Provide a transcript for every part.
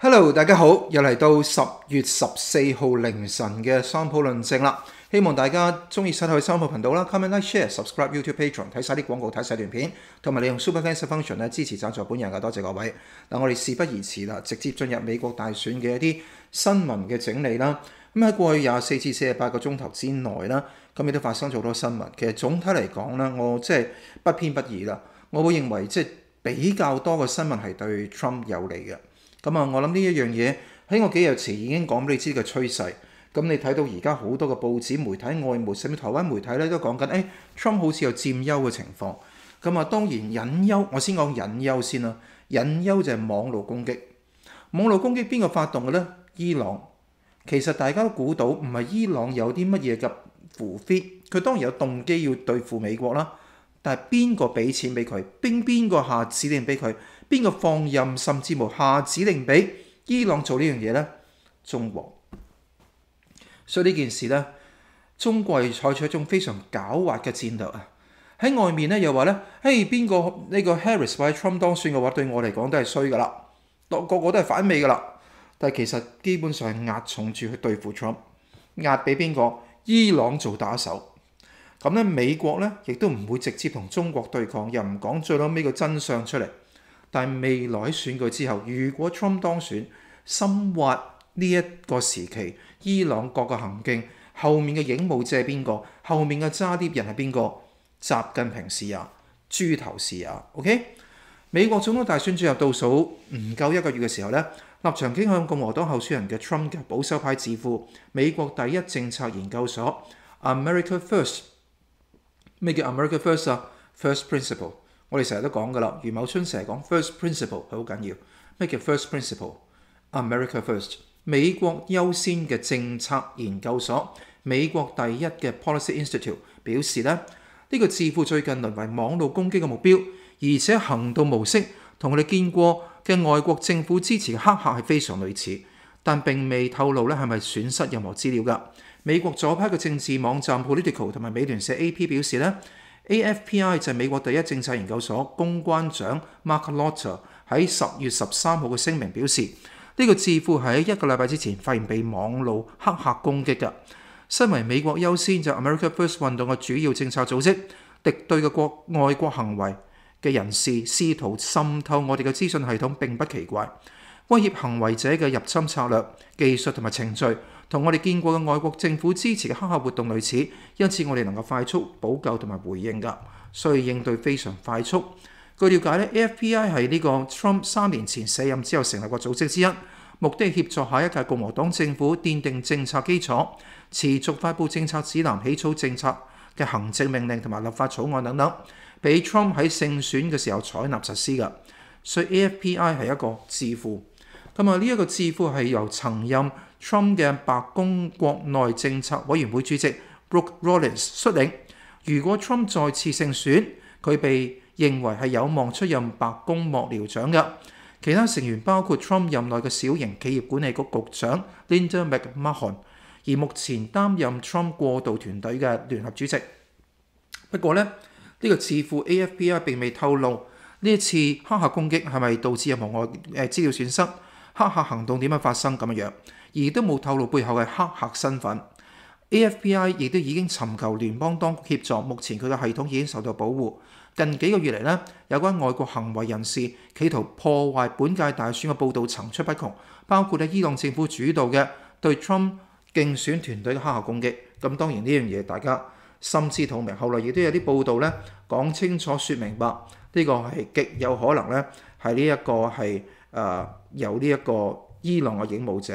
Hello，大家好，又嚟到十月十四号凌晨嘅三普论证啦。希望大家中意晒去三普频道啦，comment like share subscribe YouTube Patreon 睇晒啲广告睇晒段片，同埋你用 Super Thanks Function 咧支持赞助本人嘅，多谢各位。嗱，我哋事不宜迟啦，直接进入美国大选嘅一啲新闻嘅整理啦。咁喺过去廿四至四十八个钟头之内啦，咁亦都发生咗好多新闻。其实总体嚟讲咧，我即系不偏不倚啦，我会认为即系比较多嘅新闻系对 Trump 有利嘅。咁啊，我諗呢一樣嘢喺我幾日前已經講俾你知嘅趨勢。咁你睇到而家好多個報紙、媒體、外媒，甚至台灣媒體咧都講緊，誒 Trump 好似有佔優嘅情況。咁啊，當然隱憂，我先講隱憂先啦。隱憂就係網路攻擊。網路攻擊邊個發動嘅咧？伊朗。其實大家都估到，唔係伊朗有啲乜嘢嘅腐 fit。佢當然有動機要對付美國啦，但係邊個俾錢俾佢？邊邊個下指令俾佢？邊個放任甚至無下指令俾伊朗做呢樣嘢呢？中國，所以呢件事呢，中國係採取一種非常狡猾嘅戰略啊！喺外面咧又話呢：「嘿，邊個呢個 Harris 或者 Trump 當選嘅話，對我嚟講都係衰噶啦，個個都係反美噶啦。但其實基本上壓重住去對付 Trump，壓俾邊個伊朗做打手。咁咧，美國咧亦都唔會直接同中國對抗，又唔講最屘尾個真相出嚟。但未來喺選舉之後，如果 Trump 當選，深挖呢一個時期伊朗國嘅行徑，後面嘅影武者係邊個？後面嘅揸啲人係邊個？習近平是啊，豬頭是啊，OK？美國總統大選進入倒數唔夠一個月嘅時候咧，立場傾向共和黨候選人嘅 Trump 嘅保守派致負美國第一政策研究所 America First，咩叫 America First 啊？First principle。我哋成日都講噶啦，余某春成日講 first principle 係好緊要。咩叫 first principle？America First 美國優先嘅政策研究所美國第一嘅 Policy Institute 表示咧，呢個致富最近淪為網路攻擊嘅目標，而且行動模式同我哋見過嘅外國政府支持嘅黑客係非常類似，但並未透露咧係咪損失任何資料噶。美國左派嘅政治網站 Political 同埋美聯社 AP 表示咧。A.F.P.I 就係美國第一政策研究所公關長 Mark l a u t e r 喺十月十三號嘅聲明表示，呢個智庫喺一個禮拜之前發現被網路黑客攻擊嘅。身為美國優先就 America First 運動嘅主要政策組織，敵對嘅國外國行為嘅人士試圖滲透我哋嘅資訊系統並不奇怪。威脅行為者嘅入侵策略技術同埋程序。同我哋見過嘅外國政府支持嘅黑客活動類似，因此我哋能夠快速補救同埋回應㗎，所以應對非常快速。據了解咧，AFPI 係呢個 Trump 三年前卸任之後成立個組織之一，目的係協助下一屆共和黨政府奠定政策基礎，持續發布政策指南、起草政策嘅行政命令同埋立法草案等等，俾 Trump 喺勝選嘅時候採納實施㗎。所以 AFPI 係一個智庫。咁啊呢一個智庫係由曾任。Trump 嘅白宮國內政策委員會主席 Brooke Rollins 率領，如果 Trump 再次勝選，佢被認為係有望出任白宮幕僚長嘅。其他成員包括 Trump 任內嘅小型企業管理局局長 Linda McMahon，而目前擔任 Trump 過渡團隊嘅聯合主席。不過呢，呢個智庫 AFPI 並未透露呢一次黑客攻擊係咪導致任何外誒資料損失，黑客行動點樣發生咁嘅樣。亦都冇透露背後嘅黑客身份。A.F.B.I. 亦都已經尋求聯邦當局協助。目前佢嘅系統已經受到保護。近幾個月嚟咧，有關外國行為人士企圖破壞本屆大選嘅報導層出不窮，包括咧伊朗政府主導嘅對 Trump 競選團隊嘅黑客攻擊。咁當然呢樣嘢大家心知肚明。後來亦都有啲報導咧講清楚説明白，呢個係極有可能咧係呢一個係誒有呢一個伊朗嘅影武者。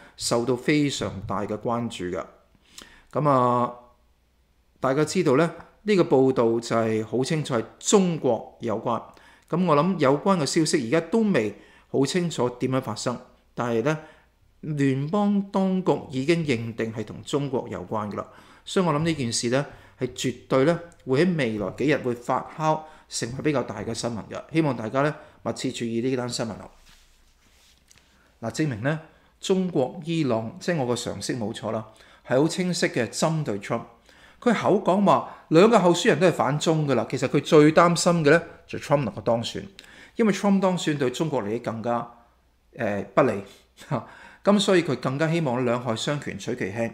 受到非常大嘅關注嘅，咁啊，大家知道咧，呢個報導就係好清楚係中國有關。咁我諗有關嘅消息而家都未好清楚點樣發生，但係咧聯邦當局已經認定係同中國有關嘅啦。所以我諗呢件事咧係絕對咧會喺未來幾日會發酵，成為比較大嘅新聞嘅。希望大家咧密切注意呢單新聞啊！嗱，證明咧。中國、伊朗，即係我個常識冇錯啦，係好清晰嘅針對 Trump。佢口講話兩個候選人都係反中㗎啦，其實佢最擔心嘅咧就 Trump 能夠當選，因為 Trump 當選對中國嚟益更加誒不利 咁所以佢更加希望兩害相權取其輕。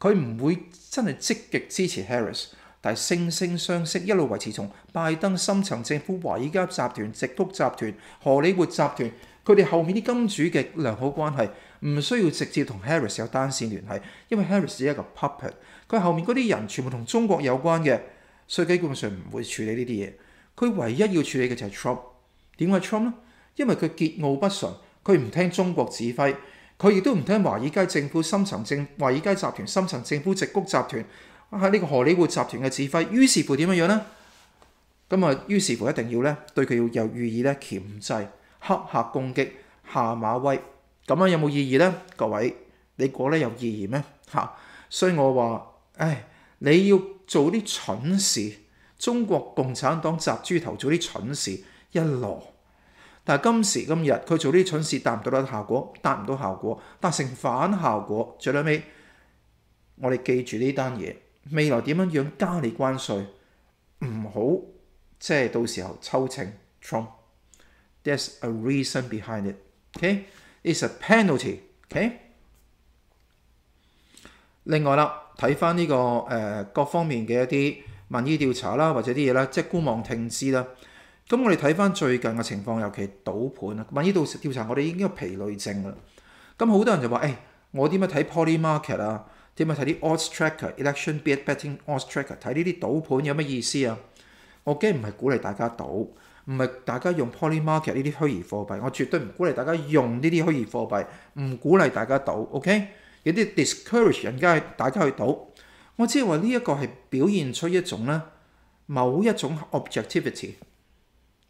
佢唔會真係積極支持 Harris，但係惺惺相惜一路維持從拜登、深層政府、華爾街集團、直轄集團、荷里活集團，佢哋後面啲金主嘅良好關係。唔需要直接同 Harris 有單線聯繫，因為 Harris 只係一個 puppet，佢後面嗰啲人全部同中國有關嘅，所以基本上唔會處理呢啲嘢。佢唯一要處理嘅就係 Trump。點解 Trump 呢？因為佢桀骜不純，佢唔聽中國指揮，佢亦都唔聽華爾街政府深層政華爾街集團深層政府直谷集團喺呢個荷里活集團嘅指揮。於是乎點樣樣咧？咁啊，於是乎一定要咧對佢要有預意咧，謄製、黑客攻擊、下馬威。咁樣有冇意義呢？各位，你覺得有意義咩？嚇！所以我話，唉，你要做啲蠢事，中國共產黨摘豬頭做啲蠢事，一攞。但今時今日佢做啲蠢事達唔到效果，達唔到效果，達成反效果。最尾，我哋記住呢單嘢，未來點樣樣加你關税，唔好即係到時候抽清 Trump。There's a reason behind it. 好。is a penalty。o k 另外啦，睇翻呢個誒各方面嘅一啲民意調查啦，或者啲嘢啦，即係觀望聽知啦。咁我哋睇翻最近嘅情況，尤其賭盤啊，民意度調查，我哋已經有疲累症啦。咁好多人就話：，誒，我點樣睇 Poly Market 啊？點樣睇啲 Odds Tracker、Election Bet Betting Odds Tracker？睇呢啲賭盤有乜意思啊？我驚唔係鼓勵大家賭。唔係大家用 Polymarket 呢啲虛擬貨幣，我絕對唔鼓勵大家用呢啲虛擬貨幣，唔鼓勵大家賭，OK？有啲 discourage 人家大家去賭。我只係話呢一個係表現出一種咧某一種 objectivity。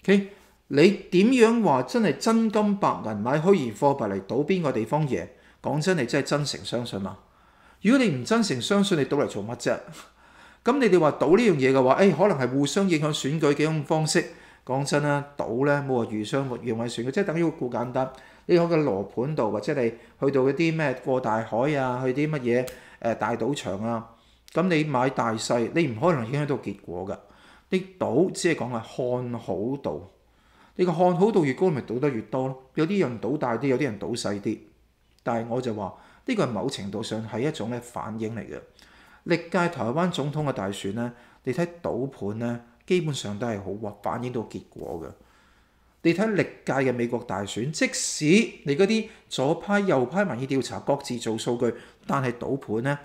OK？你點樣話真係真金白銀買虛擬貨幣嚟賭邊個地方嘢？講真，你真係真誠相信嘛？如果你唔真誠相信，你賭嚟做乜啫？咁你哋話賭呢樣嘢嘅話，誒可能係互相影響選舉嘅一種方式。講真啦，賭咧冇話如商活、如運船嘅，即係等於好簡單。你喺個羅盤度，或者你去到嗰啲咩過大海啊，去啲乜嘢大賭場啊，咁你買大細，你唔可能影響到結果㗎。啲賭只係講係看好度，你個看好度越高，咪賭得越多咯。有啲人賭大啲，有啲人賭細啲，但係我就話呢個係某程度上係一種咧反應嚟嘅。歷屆台灣總統嘅大選咧，你睇賭盤咧。基本上都係好，反映到結果嘅。你睇歷屆嘅美國大選，即使你嗰啲左派、右派民意調查各自做數據，但係賭盤咧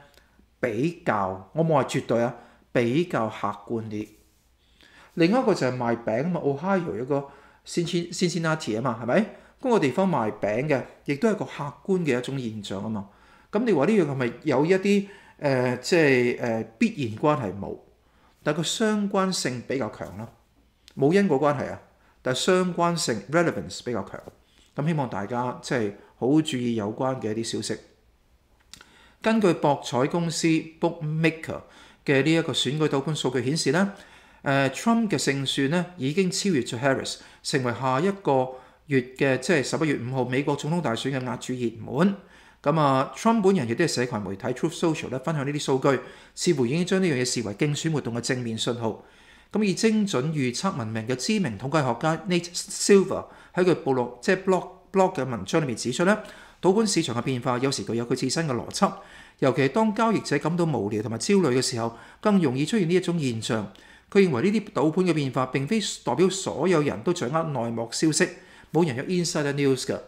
比較，我冇話絕對啊，比較客觀啲。另一個就係賣餅啊嘛，Ohio 一個 c i n c i n a n a t i 啊嘛，係咪？嗰個地方賣餅嘅，亦都係個客觀嘅一種現象啊嘛。咁你話呢樣係咪有一啲誒，即係誒必然關係冇？但個相關性比較強咯，冇因果關係啊。但相關性 relevance 比較強，咁希望大家即係好注意有關嘅一啲消息。根據博彩公司 bookmaker 嘅呢一個選舉倒盤數據顯示咧，誒 Trump 嘅勝算咧已經超越咗 Harris，成為下一個月嘅即係十一月五號美國總統大選嘅壓住熱門。咁啊，Trump 本人亦都係社群媒體 Truth Social 咧分享呢啲數據，似乎已經將呢樣嘢視為競選活動嘅正面信號。咁而精準預測文名嘅知名統計學家 Nate Silver 喺佢部落即系 blog blog 嘅文章裏面指出咧，賭本市場嘅變化有時具有佢自身嘅邏輯，尤其當交易者感到無聊同埋焦慮嘅時候，更容易出現呢一種現象。佢認為呢啲賭盤嘅變化並非代表所有人都掌握內幕消息，冇人有 insider news 嘅，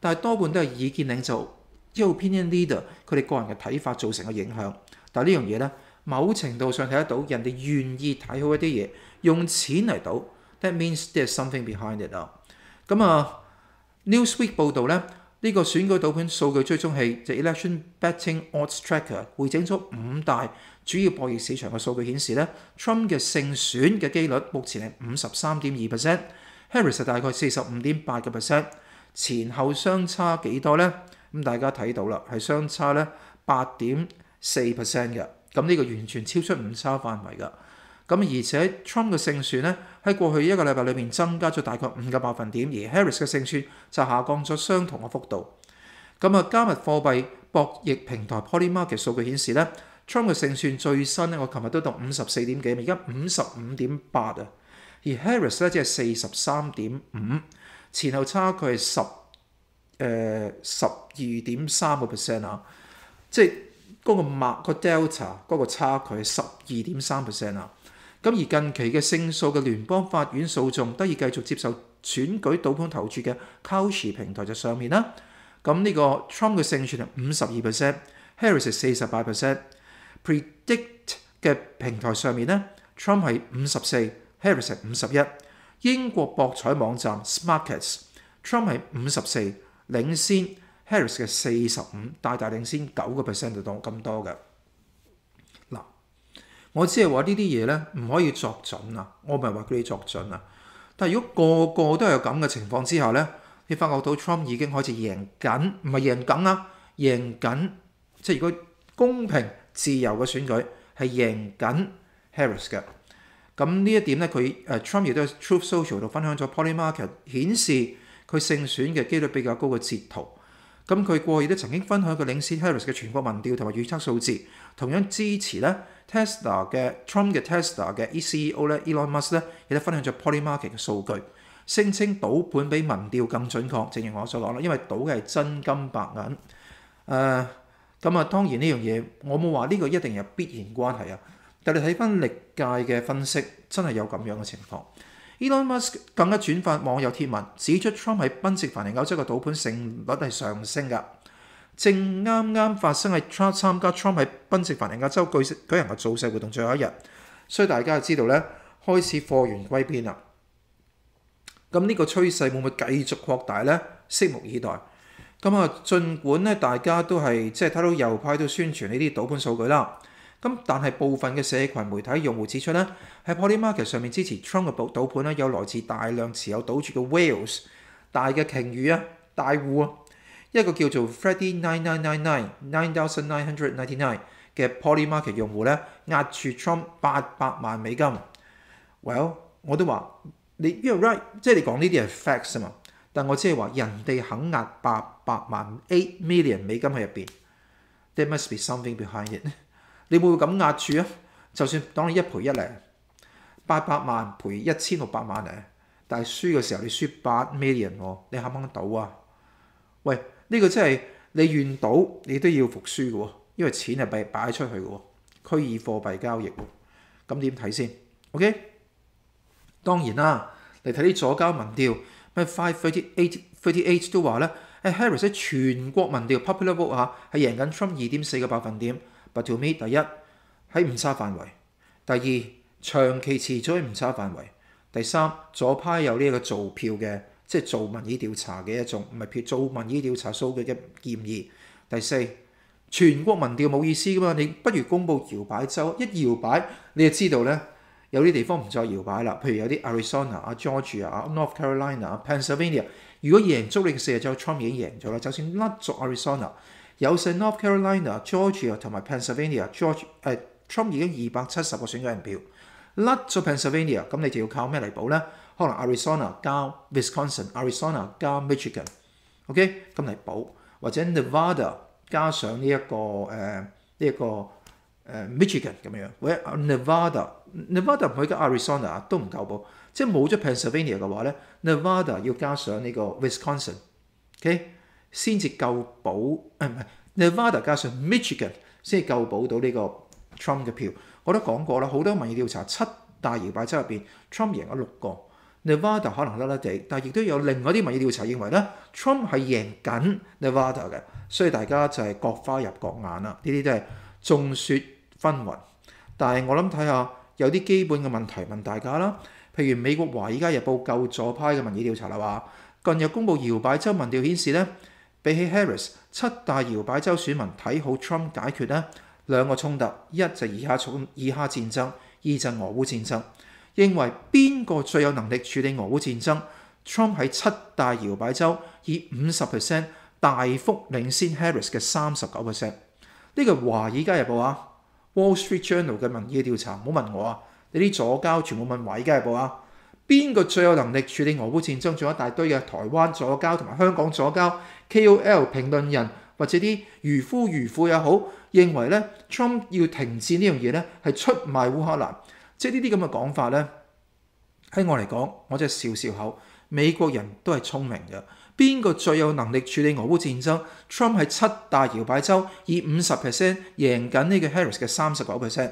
但係多半都係已見領袖。n i 偏 n leader 佢哋個人嘅睇法造成嘅影響，但呢樣嘢咧，某程度上睇得到人哋願意睇好一啲嘢，用錢嚟賭。That means there's something behind it 啊。咁啊，Newsweek 報導咧，呢個選舉賭盤數據追蹤器就 e l e c t i o n Betting Odds Tracker，會整出五大主要博弈市場嘅數據顯示咧，Trump 嘅勝選嘅機率目前係五十三點二 percent，Harris 大概四十五點八嘅 percent，前後相差幾多咧？咁大家睇到啦，係相差咧八點四 percent 嘅，咁呢個完全超出誤差範圍噶。咁而且 Trump 嘅勝算咧喺過去一個禮拜裏面增加咗大概五個百分點，而 Harris 嘅勝算就下降咗相同嘅幅度。咁啊，加密貨幣博弈平台 Polymarket 數據顯示咧，Trump 嘅勝算最新咧我琴日都到五十四點幾，而家五十五點八啊，而 Harris 咧即係四十三點五，前後差距係十。誒十二點三個 percent 啊，即係嗰個麥個 Delta 嗰個差距十二點三 percent 啊。咁而近期嘅勝訴嘅聯邦法院訴訟得以繼續接受選舉盜賊投注嘅 Coach 平台就上面啦。咁呢個 Trump 嘅勝算係五十二 percent，Harris 四十八 percent。Predict 嘅平台上面咧，Trump 係五十四，Harris 五十一。英國博彩網站 s m a r k e t s t r u m p 係五十四。領先 Harris 嘅四十五，大大領先九個 percent 就當咁多嘅。嗱，我只係話呢啲嘢咧唔可以作準啊，我唔係話佢哋作準啊。但係如果個個都係咁嘅情況之下咧，你發覺到 Trump 已經開始贏緊，唔係贏緊啊，贏緊，即係如果公平自由嘅選舉係贏緊 Harris 嘅。咁呢一點咧，佢誒 Trump 亦都喺 Truth Social 度分享咗 p o l y Market 顯示。佢勝選嘅機率比較高嘅截圖，咁佢過去都曾經分享佢領先 Harris 嘅全國民調同埋預測數字，同樣支持咧 Tesla 嘅 Trump 嘅 Tesla 嘅 ECEO 咧 Elon Musk 咧亦都分享咗 Polymarket 嘅數據，聲稱賭盤比民調更準確。正如我所講啦，因為賭嘅係真金白銀，誒咁啊，當然呢樣嘢我冇話呢個一定有必然關係啊，但你睇翻歷屆嘅分析，真係有咁樣嘅情況。Elon Musk 更加轉發網友貼文，指出 Trump 喺賓夕凡尼亞州嘅賭盤勝率係上升嘅，正啱啱發生喺 Trump 參加 Trump 喺賓夕凡尼亞州舉舉行嘅造勢活動最後一日，所以大家就知道咧開始貨源歸邊啦。咁呢個趨勢會唔會繼續擴大咧？拭目以待。咁啊，儘管咧大家都係即係睇到右派都宣傳呢啲賭盤數據啦。咁但係部分嘅社群媒體用户指出咧喺 Poly Market 上面支持 Trump 嘅賭賭盤咧，有來自大量持有賭注嘅 w a l e s 大嘅鯨魚啊，大户啊，一個叫做 Freddy Nine Nine Nine Nine Nine Thousand Nine Hundred Ninety Nine 嘅 Poly Market 用户咧壓住 Trump 八百萬美金。Well 我都話你 y 呢個 right 即係你講呢啲係 facts 嘛，但我只係話人哋肯壓八百萬 eight million 美金喺入邊。There must be something behind it. 你會唔會咁壓住啊？就算當你一賠一零，八百萬賠一千六百萬咧，但係輸嘅時候你輸八 million 喎，你肯唔肯賭啊？喂，呢個真係你願賭你都要服輸嘅喎，因為錢係被擺出去嘅喎，區議貨幣交易喎，咁點睇先？OK，當然啦，你睇啲左交民調，咩 five thirty eight thirty eight 都話咧，誒 Harris 喺全國民調 popular vote 嚇係贏緊 from 二點四個百分點。But to me，第一喺誤差範圍，第二長期持續喺誤差範圍，第三左派有呢個做票嘅，即係做民意調查嘅一種，唔係做民意調查數據嘅建議。第四全國民調冇意思噶嘛，你不如公布搖擺州，一搖擺你就知道咧，有啲地方唔再搖擺啦。譬如有啲 Arizona 啊、Georgia 啊、North Carolina 啊、Pennsylvania，如果贏足嘅四日就 Trump 已經贏咗啦。就算甩咗 Arizona。有勝 North Carolina、Georgia 同埋 Pennsylvania，George 誒 Trump 已經二百七十個選舉人票，甩咗 Pennsylvania，咁你就要靠咩嚟補咧？可能 Arizona 加 Wisconsin、Arizona 加 Michigan，OK，咁嚟補，或者 Nevada 加上呢一個誒呢一個誒 Michigan 咁樣。者 n e v a d a Nevada 唔可以加 Arizona 都唔夠補，即係冇咗 Pennsylvania 嘅話咧，Nevada 要加上呢個 Wisconsin，OK。先至夠保，唔係 Nevada 加上 Michigan 先至夠保到呢個 Trump 嘅票。我都講過啦，好多民意調查七大搖擺州入邊，Trump 贏咗六個，Nevada 可能甩甩地，但亦都有另外啲民意調查認為咧，Trump 係贏緊 Nevada 嘅，所以大家就係各花入各眼啦。呢啲都係眾說紛雲。但係我諗睇下有啲基本嘅問題問大家啦，譬如美國華爾街日報舊左派嘅民意調查啦話，近日公佈搖擺州民調顯示咧。比起 Harris，七大搖擺州選民睇好 Trump 解決呢兩個衝突，一就以下克、伊拉克戰爭，二就俄烏戰爭。認為邊個最有能力處理俄烏戰爭？Trump 喺七大搖擺州以五十 percent 大幅領先 Harris 嘅三十九 percent。呢個華爾街日報啊，Wall Street Journal 嘅民意調查，唔好問我啊，你啲左交全部問華爾街日報啊。邊個最有能力處理俄烏戰爭仲有一大堆嘅台灣左交同埋香港左交 KOL 評論人或者啲愚夫愚婦也好，認為咧 Trump 要停止呢樣嘢咧係出賣烏克蘭，即係呢啲咁嘅講法咧喺我嚟講，我就笑笑口。美國人都係聰明嘅，邊個最有能力處理俄烏戰爭？Trump 係七大搖擺州以五十 percent 贏緊呢個 Harris 嘅三十九 percent，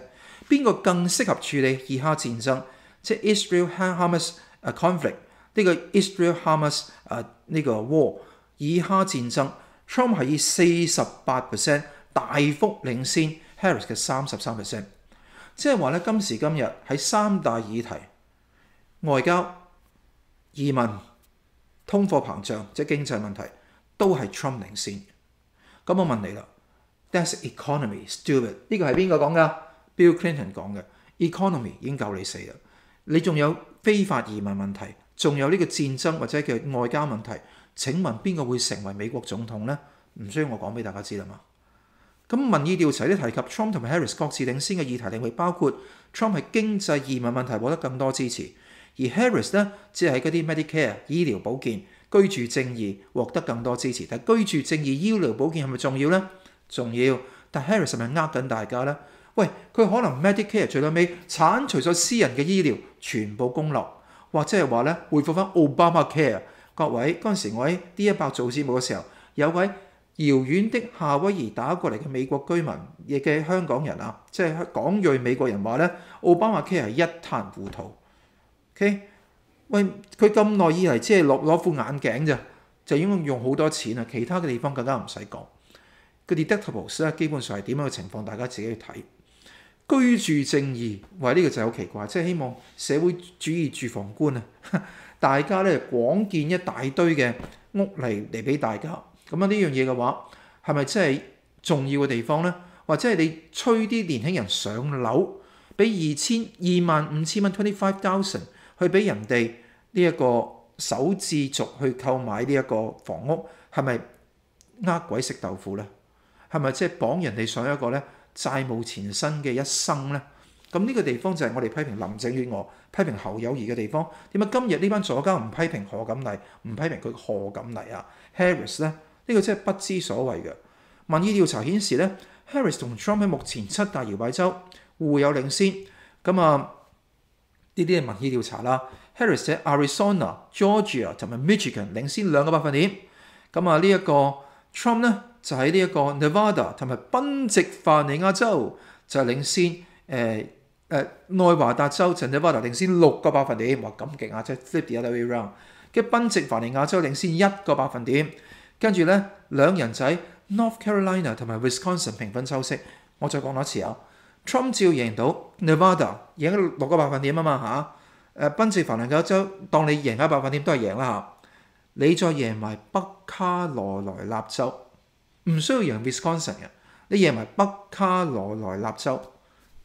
邊個更適合處理以哈戰爭？即系 Israel-Hamas 啊 conflict 呢個 Israel-Hamas 啊呢个 war 以哈戰爭，Trump 係以四十八 percent 大幅領先 Harris 嘅三十三 percent，即係話咧今時今日喺三大議題外交、移民、通貨膨脹即系經濟問題都係 Trump 領先。咁我問你啦，That's economy, stupid！呢個係邊個講噶？Bill Clinton 講嘅 economy 已經夠你死啦。你仲有非法移民問題，仲有呢個戰爭或者叫外交問題。請問邊個會成為美國總統呢？唔需要我講俾大家知啦嘛。咁民意調查都提及 Trump 同埋 Harris 各自領先嘅議題領域，包括 Trump 係經濟移民問題獲得更多支持，而 Harris 呢，只係嗰啲 Medicare 醫療保健、居住正義獲得更多支持。但居住正義、醫療保健係咪重要呢？重要。但 Harris 係咪呃緊大家呢？喂，佢可能 Medicare 最尾剷除咗私人嘅醫療，全部公立，或者係話咧回復翻 Obama Care。各位嗰陣時我喺 D 一百做節目嘅時候，有位遙遠的夏威夷打過嚟嘅美國居民，亦嘅香港人啊，即係港裔美國人話咧，Obama Care 係一塌糊塗。OK，喂，佢咁耐以嚟即係攞攞副眼鏡咋，就已該用好多錢啊！其他嘅地方更加唔使講。個 d e d t a b l e s 基本上係點樣嘅情況，大家自己去睇。居住正義，喂，呢個就好奇怪，即係希望社會主義住房官啊，大家咧廣建一大堆嘅屋嚟嚟俾大家。咁啊呢樣嘢嘅話，係咪真係重要嘅地方咧？或者係你催啲年輕人上樓，俾二千二萬五千蚊 twenty five thousand 去俾人哋呢一個首置族去購買呢一個房屋，係咪呃鬼食豆腐咧？係咪即係綁人哋上一個咧？債務纏身嘅一生咧，咁呢個地方就係我哋批評林鄭月娥、批評侯友宜嘅地方。點解今日呢班左膠唔批評何錦麗，唔批評佢何錦麗啊？Harris 咧，呢個真係不知所謂嘅。民意調查顯示咧，Harris 同 Trump 喺目前七大搖擺州互有領先。咁啊，呢啲係民意調查啦。Harris 喺 Arizona、Georgia 同埋 Michigan 領先兩個百分點。咁啊，呢一個 Trump 咧。就喺呢一個 Nevada 同埋賓夕法尼亞州就領先，誒誒內華達州就 Nevada 領先六個百分點，哇咁勁啊，即係 flip the other way round。住賓夕法尼亞州領先一個百分點，跟住咧兩人仔 North Carolina 同埋 Wisconsin 平分秋色。我再講多次啊，Trump 只要贏到 Nevada 贏咗六個百分點啊嘛嚇，誒賓夕法尼亞州當你贏一百分點都係贏啦嚇，你再贏埋北卡羅來納州。唔需要贏 Wisconsin 嘅，你贏埋北卡羅來納州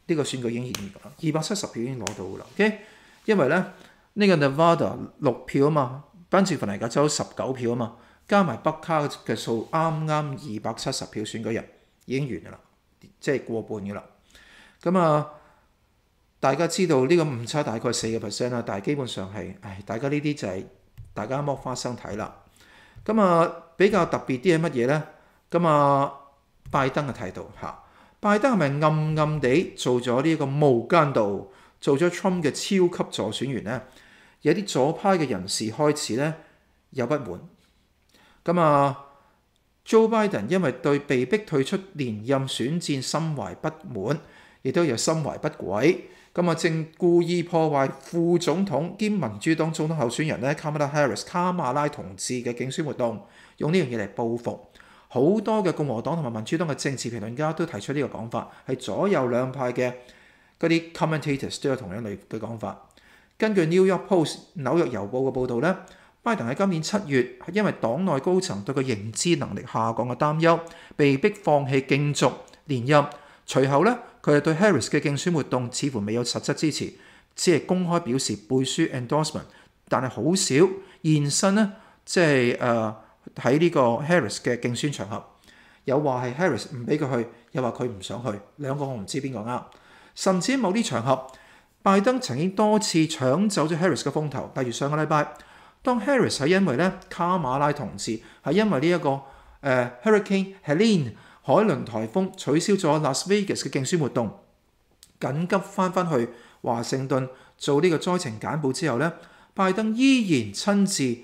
呢個選舉已經完咗啦，二百七十票已經攞到噶啦。OK，因為咧呢個 Nevada 六票啊嘛，賓夕凡尼亞州十九票啊嘛，加埋北卡嘅數啱啱二百七十票選舉人已經完噶啦，即係過半噶啦。咁啊，大家知道呢個誤差大概四個 percent 啦，但係基本上係，唉，大家呢啲就係大家剝花生睇啦。咁啊，比較特別啲係乜嘢咧？咁啊，拜登嘅態度嚇，拜登係咪暗暗地做咗呢個無間道，做咗 Trump 嘅超級助選員呢？有啲左派嘅人士開始呢有不滿。咁啊，Joe Biden 因為對被逼退出連任選戰心懷不滿，亦都有心懷不軌。咁啊，正故意破壞副總統兼民主黨總統候選人呢 k a m a l a Harris 卡馬拉同志嘅競選活動，用呢樣嘢嚟報復。好多嘅共和黨同埋民主黨嘅政治評論家都提出呢個講法，係左右兩派嘅嗰啲 commentators 都有同樣類嘅講法。根據 New York Post 紐約郵報嘅報導咧，拜登喺今年七月係因為黨內高層對佢認知能力下降嘅擔憂，被迫放棄競逐連任。隨後咧，佢係對 Harris 嘅競選活動似乎未有實質支持，只係公開表示背書 endorsement，但係好少現身咧，即係誒。喺呢個 Harris 嘅競選場合，有話係 Harris 唔俾佢去，又話佢唔想去，兩個我唔知邊個啱。甚至某啲場合，拜登曾經多次搶走咗 Harris 嘅風頭。例如上個禮拜，當 Harris 係因為咧卡馬拉同志係因為呢一個誒 Hurricane Helene 海倫颱風取消咗 Las Vegas 嘅競選活動，緊急翻返去華盛頓做呢個災情簡報之後咧，拜登依然親自。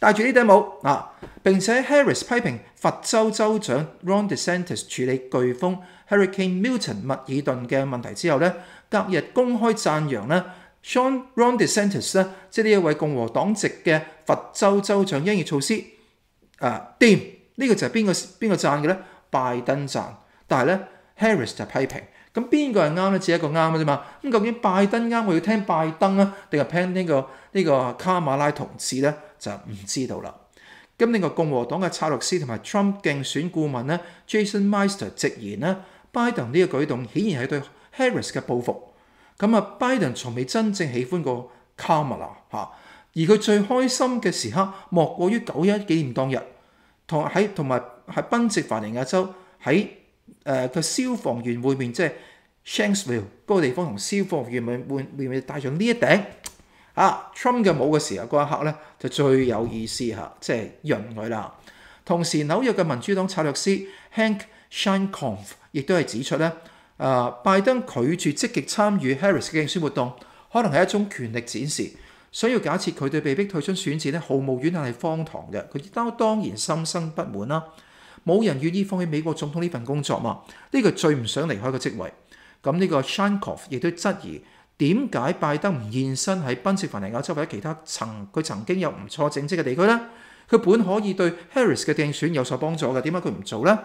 戴住呢頂帽啊！並且 Harris 批評佛州州長 Ron DeSantis 處理颶風 Hurricane Milton 墨爾頓嘅問題之後咧，隔日公開讚揚咧，Sean Ron DeSantis 咧，即係呢一位共和黨籍嘅佛州州長應對措施啊掂！呢個就係邊個邊個讚嘅咧？拜登讚，但系咧 Harris 就批評。咁邊個係啱咧？只係一個啱嘅啫嘛。咁究竟拜登啱，我要聽拜登啊，定係聽呢個呢個卡馬拉同志咧？就唔知道啦。今年個共和黨嘅策略師同埋 Trump 競選顧問咧，Jason Meister 直言咧，拜登呢個舉動顯然係對 Harris 嘅報復。咁啊，拜登從未真正喜歡過 Kamala 嚇，而佢最開心嘅時刻，莫過於九一紀念當日，同喺同埋喺賓夕法尼亞州喺誒嘅消防員會面，即係 s h a n k s v i l l e 嗰個地方，同消防員咪會會唔會帶上呢一頂？啊，Trump 嘅舞嘅時候嗰一刻咧，就最有意思嚇，即係潤佢啦。同時紐約嘅民主黨策略師 Hank Shinekoff 亦都係指出咧，誒拜登拒絕積極參與 Harris 嘅競選活動，可能係一種權力展示。想要假設佢對被逼退出選戰咧毫無怨恨係荒唐嘅，佢當當然心生不滿啦。冇人願意放棄美國總統呢份工作嘛，呢個最唔想離開嘅職位。咁呢個 Shinekoff 亦都質疑。點解拜登唔現身喺賓夕凡尼亞州或者其他曾佢曾經有唔錯政績嘅地區呢？佢本可以對 Harris 嘅競選有所幫助嘅，點解佢唔做呢？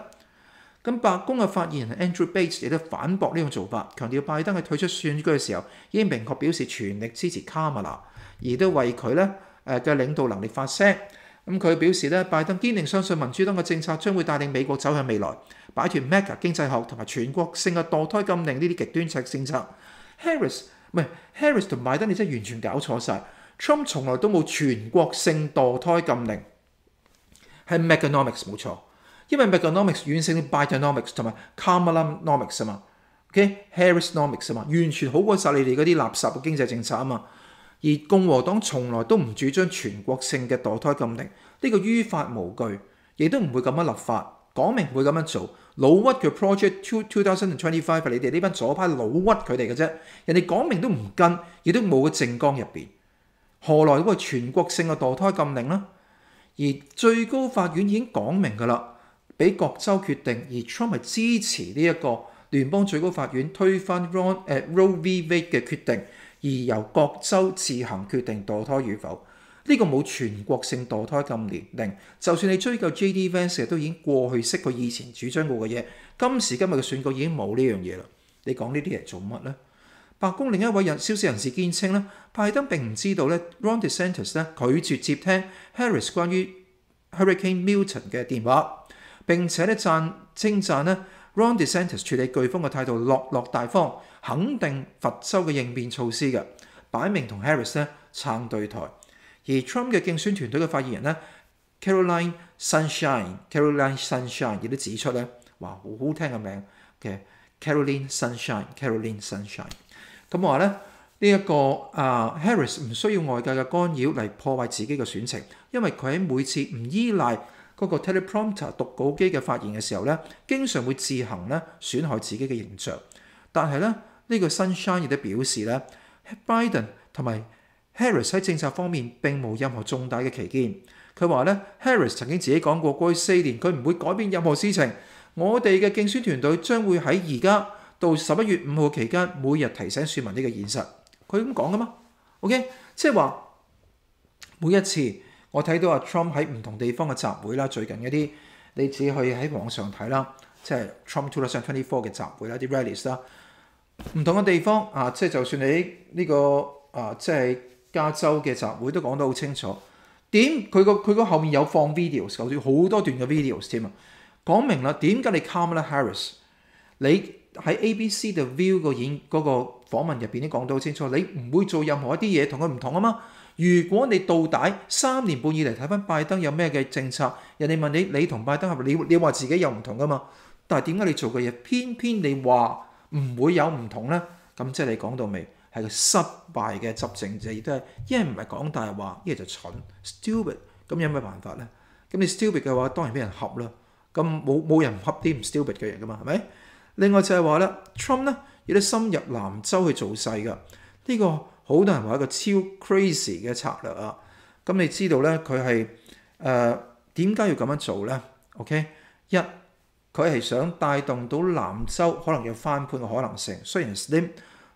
咁白宮嘅發言人 Andrew Bates 亦都反駁呢種做法，強調拜登喺退出選舉嘅時候已經明確表示全力支持卡麥拉，而都為佢咧誒嘅領導能力發聲。咁佢表示咧，拜登堅定相信民主黨嘅政策將會帶領美國走向未來，擺脱 Mega 經濟學同埋全國性嘅墮胎禁令呢啲極端政策，Harris。唔係，Harris 同拜登，你真係完全搞錯晒。Trump 從來都冇全國性墮胎禁令，係 m e c a o n o m i c s 冇錯，因為 m e c a o n o m i c s 完成咗 Bidenomics 同埋 Carmelomics 啊嘛，OK Harrisomics 啊嘛，完全好過晒你哋嗰啲垃圾經濟政策啊嘛。而共和黨從來都唔主張全國性嘅墮胎禁令，呢個於法無據，亦都唔會咁樣立法。講明會咁樣做，老屈佢 project two two thousand and twenty five，你哋呢班左派老屈佢哋嘅啫，人哋講明都唔跟，亦都冇個政綱入面。何來嗰個全國性嘅墮胎禁令呢？而最高法院已經講明噶啦，俾各州決定，而 Trump 係支持呢一個聯邦最高法院推翻 Ron Roe v Wade 嘅決定，而由各州自行決定墮胎與否。呢個冇全國性墮胎禁令，就算你追究 J.D. Vance 都已經過去識佢以前主張過嘅嘢，今時今日嘅選舉已經冇呢樣嘢啦。你講呢啲嘢做乜呢？白宮另一位人消息人士堅稱咧，拜登並唔知道咧，Ron DeSantis 咧拒絕接聽 Harris 關於 Hurricane Milton 嘅電話，並且咧讚稱讚咧 Ron DeSantis 處理颶風嘅態度落落大方，肯定佛州嘅應變措施嘅，擺明同 Harris 咧撐對台。而 Trump 嘅競選團隊嘅發言人咧，Caroline Sunshine、Caroline Sunshine 亦都指出咧，哇，好好聽嘅名嘅 Caroline Sunshine、Caroline Sunshine。咁話咧，呢一個啊 Harris 唔需要外界嘅干擾嚟破壞自己嘅選情，因為佢喺每次唔依賴嗰個 teleprompter 讀稿機嘅發言嘅時候咧，經常會自行咧損害自己嘅形象。但係咧，呢個 Sunshine 亦都表示咧，Biden 同埋。Harris 喺政策方面並冇任何重大嘅歧見。佢話咧，Harris 曾經自己講過，過去四年佢唔會改變任何事情。我哋嘅競選團隊將會喺而家到十一月五號期間，每日提醒選民呢個現實。佢咁講噶嘛？OK，即係話每一次我睇到阿 Trump 喺唔同地方嘅集會啦，最近一啲你只可以喺網上睇啦，即係 t r u m p Two Thousand Twenty Four 嘅集會啦、啲 rallies 啦，唔同嘅地方啊，即係就算你呢個啊，即係。加州嘅集會都講得好清楚，點佢個佢個後面有放 videos，有好多段嘅 videos 添啊，講明啦點解你 come a h a r r i s 你喺 ABC 嘅 view 個演嗰個訪問入邊都講得好清楚，你唔會做任何一啲嘢同佢唔同啊嘛。如果你到底三年半以嚟睇翻拜登有咩嘅政策，人哋問你你同拜登合，你你話自己有唔同噶嘛。但係點解你做嘅嘢偏偏你話唔會有唔同咧？咁即係你講到未？係個失敗嘅執政者，亦都係一係唔係講大話，一係就蠢 stupid。咁有咩辦法咧？咁你 stupid 嘅話，當然俾人恰啦。咁冇冇人恰啲唔 stupid 嘅人噶嘛？係咪？另外就係話咧，Trump 咧亦都深入南州去做勢噶。呢個好多人話一個超 crazy 嘅策略啊。咁你知道咧，佢係誒點解要咁樣做咧？OK，一佢係想帶動到南州可能有翻盤嘅可能性。雖然 s l i m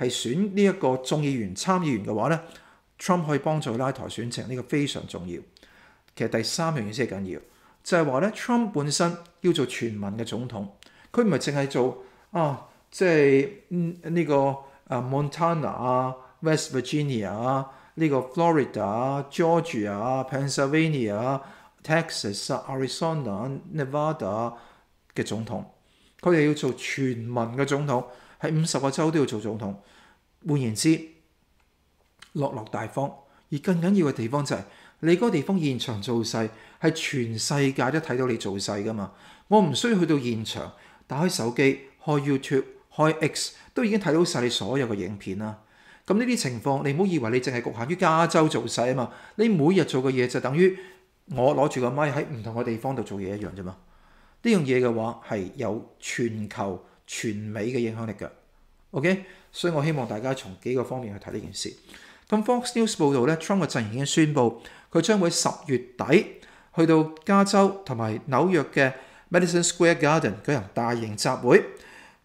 係選呢一個眾議員參議員嘅話咧，Trump 可以幫助拉台選情，呢個非常重要。其實第三樣嘢先係緊要，就係話咧，Trump 本身要做全民嘅總統，佢唔係淨係做啊，即係呢個啊 Montana 啊、West Virginia 啊、呢個 Florida、Georgia、Pennsylvania、Texas、Arizona、Nevada 嘅總統，佢哋要做全民嘅總統。喺五十個州都要做總統，換言之，落落大方。而更緊要嘅地方就係你嗰個地方現場做勢，係全世界都睇到你做勢噶嘛。我唔需要去到現場，打開手機、開 YouTube、開 X，都已經睇到曬你所有嘅影片啦。咁呢啲情況，你唔好以為你淨係局限於加州做勢啊嘛。你每日做嘅嘢就等於我攞住個麥喺唔同嘅地方度做嘢一樣啫嘛。呢樣嘢嘅話係有全球。全美嘅影響力㗎，OK，所以我希望大家從幾個方面去睇呢件事。咁 Fox News 報道咧，Trump 嘅陣已經宣布，佢將會十月底去到加州同埋紐約嘅 Madison Square Garden 舉行大型集會。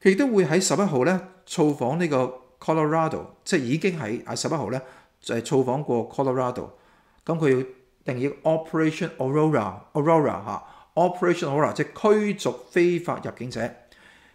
佢亦都會喺十一號咧造訪呢個 Colorado，即係已經喺啊十一號咧就係造訪過 Colorado。咁佢要定要 Operation Aurora，Aurora 嚇 Operation Aurora 即係驅逐非法入境者。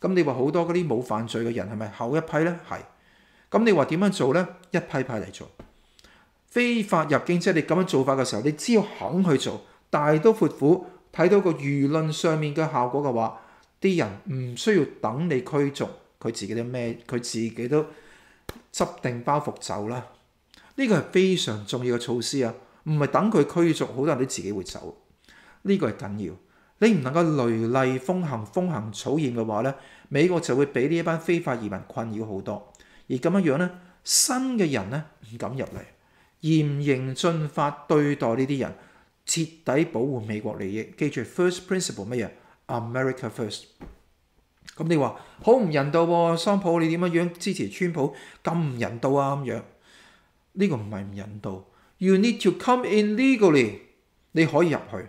咁你話好多嗰啲冇犯罪嘅人係咪後一批呢？係。咁你話點樣做呢？一批批嚟做非法入境，即係你咁樣做法嘅時候，你只要肯去做，大刀闊斧睇到個輿論上面嘅效果嘅話，啲人唔需要等你驅逐，佢自己都咩？佢自己都執定包袱走啦。呢個係非常重要嘅措施啊！唔係等佢驅逐，好多人都自己會走。呢個係緊要。你唔能夠雷厲風行、風行草偃嘅話咧，美國就會俾呢一班非法移民困擾好多。而咁樣樣咧，新嘅人咧唔敢入嚟，嚴刑峻法對待呢啲人，徹底保護美國利益。記住，first principle 乜嘢？America first。咁你話好唔人道？桑普你點樣支持川普咁唔人道啊咁樣？呢個唔係唔人道。You need to come in legally。你可以入去。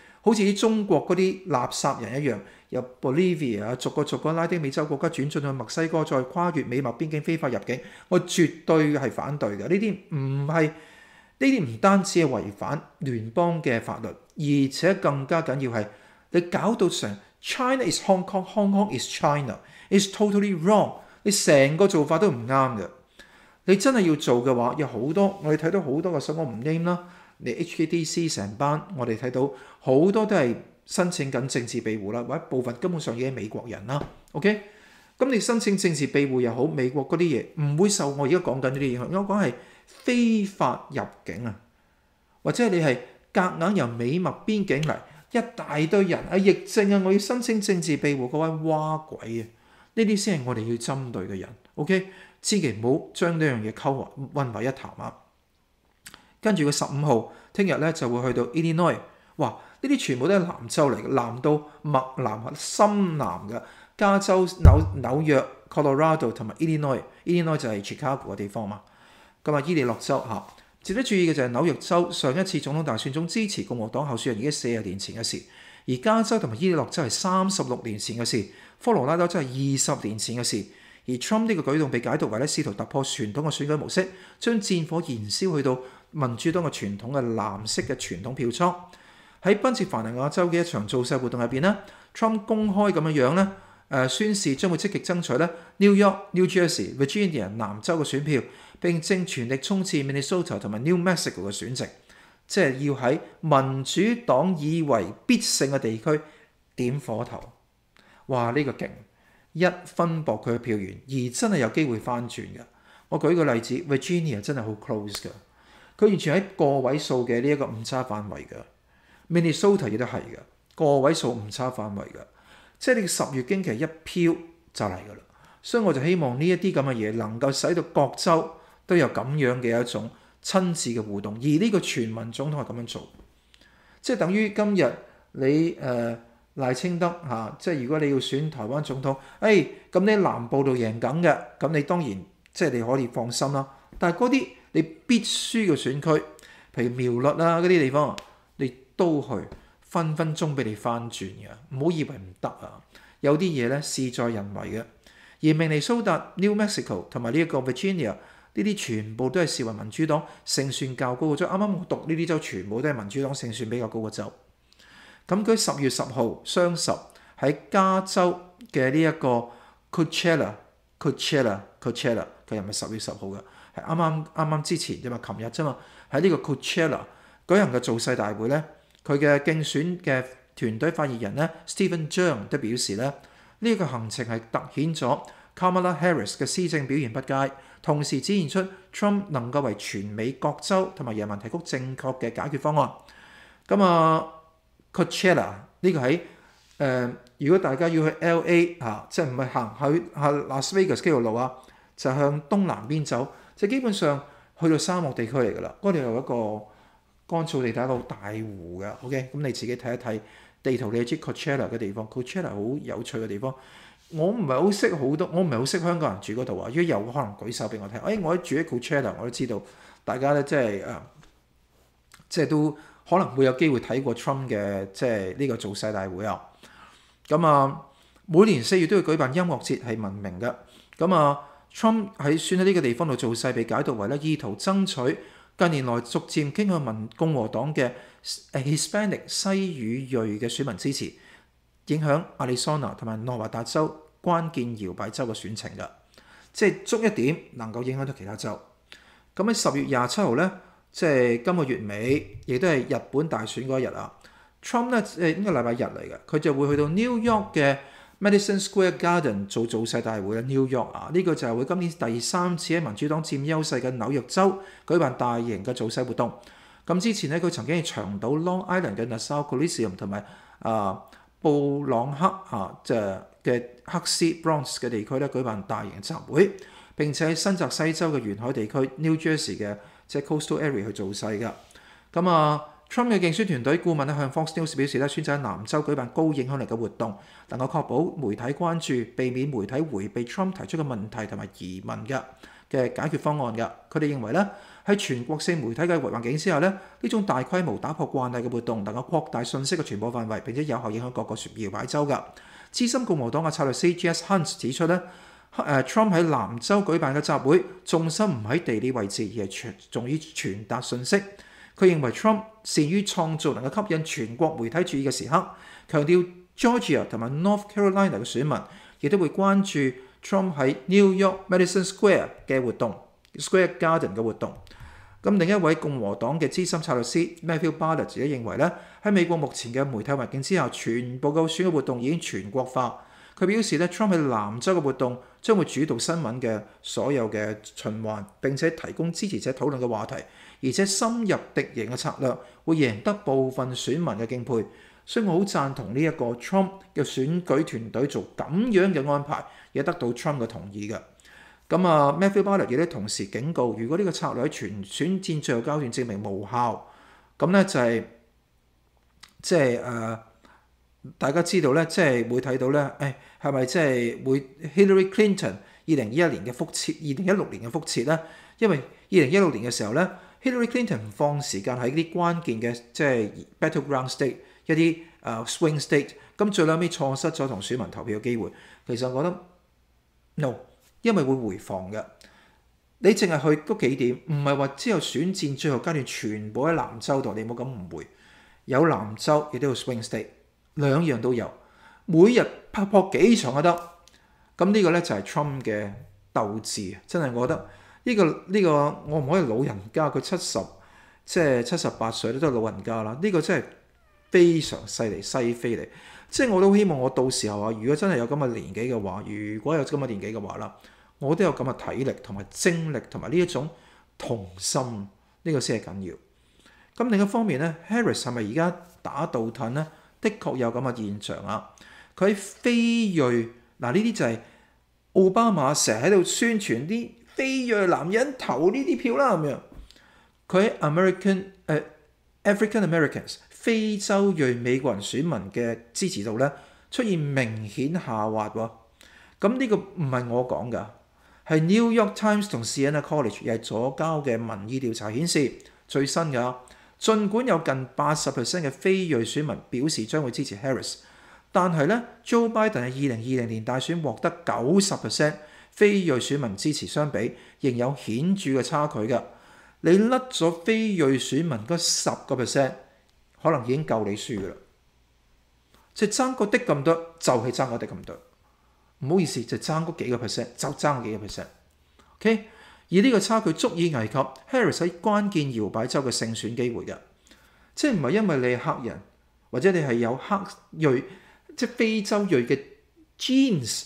好似中國嗰啲垃圾人一樣，由 Bolivia 啊，逐個逐個拉丁美洲國家轉進去墨西哥，再跨越美墨邊境非法入境，我絕對係反對嘅。呢啲唔係呢啲唔單止係違反聯邦嘅法律，而且更加緊要係你搞到成 China is Hong Kong，Hong Kong is China，is totally wrong。你成個做法都唔啱嘅。你真係要做嘅話，有好多我哋睇到好多個新我唔 name 啦。你 HKDC 成班，我哋睇到好多都系申請緊政治庇護啦，或者部分根本上已經美國人啦。OK，咁你申請政治庇護又好，美國嗰啲嘢唔會受我而家講緊呢啲影響。我講係非法入境啊，或者你係夾硬由美墨邊境嚟，一大堆人啊疫症啊，我要申請政治庇護嗰位蛙鬼啊，呢啲先係我哋要針對嘅人。OK，千祈唔好將呢樣嘢溝混混為一談啊！跟住佢十五號，聽日咧就會去到 Illinois。哇！呢啲全部都係南州嚟，嘅，南到墨南、深南嘅加州、紐紐約、Colorado 同埋 Illinois。Illinois 就係 Chicago 嘅地方嘛。咁啊，伊利諾州嚇。值得注意嘅就係紐約州上一次總統大選總支持共和黨候選人已經四十年前嘅事，而加州同埋伊利諾州係三十六年前嘅事，科羅拉多真係二十年前嘅事。而 Trump 呢個舉動被解讀為咧試圖突破傳統嘅選舉模式，將戰火燃燒去到。民主黨嘅傳統嘅藍色嘅傳統票倉，喺賓夕凡尼亞州嘅一場造勢活動入邊咧，Trump 公開咁樣樣咧誒宣示將會積極爭取咧 New York、New Jersey、Virginia 南州嘅選票，並正全力衝刺 Minnesota 同埋 New Mexico 嘅選席，即係要喺民主黨以為必勝嘅地區點火頭。哇！呢個勁，一分薄佢嘅票源，而真係有機會翻轉嘅。我舉個例子，Virginia 真係好 close 㗎。佢完全喺個位數嘅呢一個誤差範圍嘅，mini s o t a 亦都係嘅，個位數誤差範圍嘅，即係你十月經期一飄就嚟噶啦，所以我就希望呢一啲咁嘅嘢能夠使到各州都有咁樣嘅一種親自嘅互動，而呢個全民總統係咁樣做，即係等於今日你誒賴清德嚇，即係如果你要選台灣總統，哎咁你南部度贏緊嘅，咁你當然即係你可以放心啦，但係嗰啲。你必須嘅選區，譬如苗栗啦嗰啲地方，你都去，分分鐘俾你翻轉嘅。唔好以為唔得啊！有啲嘢咧事在人為嘅。而明尼蘇達 （New Mexico） 同埋呢一個 Virginia 呢啲，全部都係視為民主黨勝算較高嘅州。啱啱我讀呢啲州，全部都係民主黨勝算比較高嘅州。咁佢十月十號，雙十喺加州嘅呢一個 Coachella，Coachella，Coachella，佢又唔係十月十號嘅。係啱啱啱啱之前啫嘛，琴日啫嘛，喺呢個 Coachella 舉行嘅造勢大會咧，佢嘅競選嘅團隊發言人咧，Stephen Jung 都表示咧，呢個行程係突顯咗 Kamala Harris 嘅施政表現不佳，同時展現出 Trump 能夠為全美各州同埋人民提供正確嘅解決方案。咁啊，Coachella 呢個喺誒，如果大家要去 LA 嚇，即係唔係行去 Las Vegas 嗰條路啊，就向東南邊走。即係基本上去到沙漠地區嚟㗎啦，嗰度有一個乾燥地帶一個大湖嘅，OK，咁你自己睇一睇地圖，你知 c o a c h e l l a 嘅地方 c o a c h e l l a 好有趣嘅地方。我唔係好識好多，我唔係好識香港人住嗰度啊。如果有可能舉手俾我睇，誒，我喺住 c o a c h e l l a 我都知道。大家咧即係誒，即係都可能會有機會睇過 Trump 嘅即係呢個造勢大會啊。咁啊，每年四月都要舉辦音樂節係聞名嘅。咁啊。Trump 喺選喺呢個地方度做勢，被解讀為咧意圖爭取近年來逐漸傾向民共和黨嘅 Hispanic 西語裔嘅選民支持，影響亞利桑那同埋內華達州關鍵搖擺州嘅選情嘅，即係足一點能夠影響到其他州。咁喺十月廿七號咧，即係今個月尾，亦都係日本大選嗰一日啊。Trump 咧誒呢個禮拜日嚟嘅，佢就會去到 New York 嘅。Medicine Square Garden 做造勢大會啦，York 啊，呢個就係佢今年第三次喺民主黨佔優勢嘅紐約州舉辦大型嘅造勢活動。咁之前咧，佢曾經喺長島 Long Island 嘅 Nassau Coliseum 同埋啊布朗克啊即嘅黑斯 （Bronx） 嘅地區咧舉辦大型集會，並且喺新澤西州嘅沿海地區 New Jersey 嘅即 coastal area 去做勢噶。咁啊～Trump 嘅競選團隊顧問向 Fox News 表示咧，選擇南州舉辦高影響力嘅活動，能夠確保媒體關注，避免媒體迴避 Trump 提出嘅問題同埋疑問嘅嘅解決方案。噶佢哋認為咧喺全國性媒體嘅環境之下咧，呢種大規模打破慣例嘅活動能夠擴大信息嘅傳播範圍，並且有效影響各個搖擺州。噶資深共和黨嘅策略 C.J.S.Hunts 指出咧，誒 Trump 喺南州舉辦嘅集會重心唔喺地理位置，而係傳重於傳達信息。佢認為 Trump。善於創造能夠吸引全國媒體注意嘅時刻，強調 Georgia 同埋 North Carolina 嘅選民亦都會關注 Trump 喺 New York Madison Square 嘅活動 Square Garden 嘅活動。咁另一位共和黨嘅資深策略師 Matthew b a l d e r 自己認為咧，喺美國目前嘅媒體環境之下，全部嘅選舉活動已經全國化。佢表示咧，Trump 喺南州嘅活動將會主導新聞嘅所有嘅循環，並且提供支持者討論嘅話題。而且深入敵營嘅策略會贏得部分選民嘅敬佩，所以我好贊同呢一個 Trump 嘅選舉團隊做咁樣嘅安排，亦得到 Trump 嘅同意嘅。咁啊，Matthew b a l a r d 亦都同時警告，如果呢個策略喺全選戰最後階段證明無效，咁咧就係即係大家知道咧，即係會睇到咧，誒係咪即係會 Hillary Clinton 二零一一年嘅復設，二零一六年嘅復設咧？因為二零一六年嘅時候咧。Hillary Clinton 放時間喺啲關鍵嘅，即係 battleground state 一啲誒 swing state，咁最後尾錯失咗同選民投票嘅機會。其實我覺得 no，因為會回防嘅。你淨係去嗰幾點，唔係話之後選戰最後階段全部喺南州度，你冇咁誤會。有南州亦都有 swing state，兩樣都有。每日拍破幾場都得。咁呢個咧就係 Trump 嘅鬥志，真係我覺得。呢個呢個我唔可以老人家，佢七十即係七十八歲都係老人家啦。呢個真係非常犀利、犀飛利。即係我都希望我到時候啊，如果真係有咁嘅年紀嘅話，如果有咁嘅年紀嘅話啦，我都有咁嘅體力同埋精力同埋呢一種童心，呢個先係緊要。咁另一方面咧，Harris 係咪而家打倒褪咧？的確有咁嘅現象啊！佢喺飛裔嗱呢啲就係奧巴馬成日喺度宣傳啲。非裔男人投呢啲票啦，咁樣佢喺 American 誒 African Americans 非洲裔美國人選民嘅支持度咧出現明顯下滑喎。咁呢個唔係我講噶，係 New York Times 同 c n n a College 又係左交嘅民意調查顯示最新噶。儘管有近八十 percent 嘅非裔選民表示將會支持 Harris，但係咧 Joe Biden 喺二零二零年大選獲得九十 percent。非裔選民支持相比，仍有顯著嘅差距嘅。你甩咗非裔選民嗰十個 percent，可能已經夠你輸噶啦。即爭個的咁多，就係爭嗰的咁多。唔好意思，就爭嗰幾個 percent，就爭嗰幾個 percent。O.K. 而呢個差距足以危及 h a r r i s 喺關鍵搖擺州嘅勝選機會嘅。即係唔係因為你係黑人，或者你係有黑裔，即係非洲裔嘅 genes。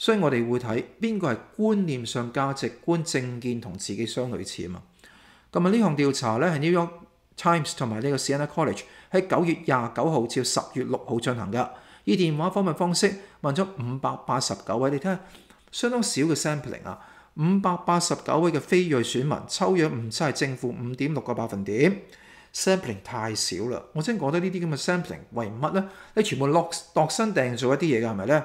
所以我哋會睇邊個係觀念上價值觀政見同自己相類似啊嘛。咁啊，呢項調查咧係 New York Times 同埋呢个 s a n a College 喺九月廿九號至十月六號進行噶，以電話訪問方式問咗五百八十九位。你睇下，相當少嘅 sampling 啊，五百八十九位嘅非裔選民抽样唔差係正負五點六個百分點。sampling 太少啦，我真覺得呢啲咁嘅 sampling 為乜咧？你全部落度身訂做一啲嘢㗎係咪咧？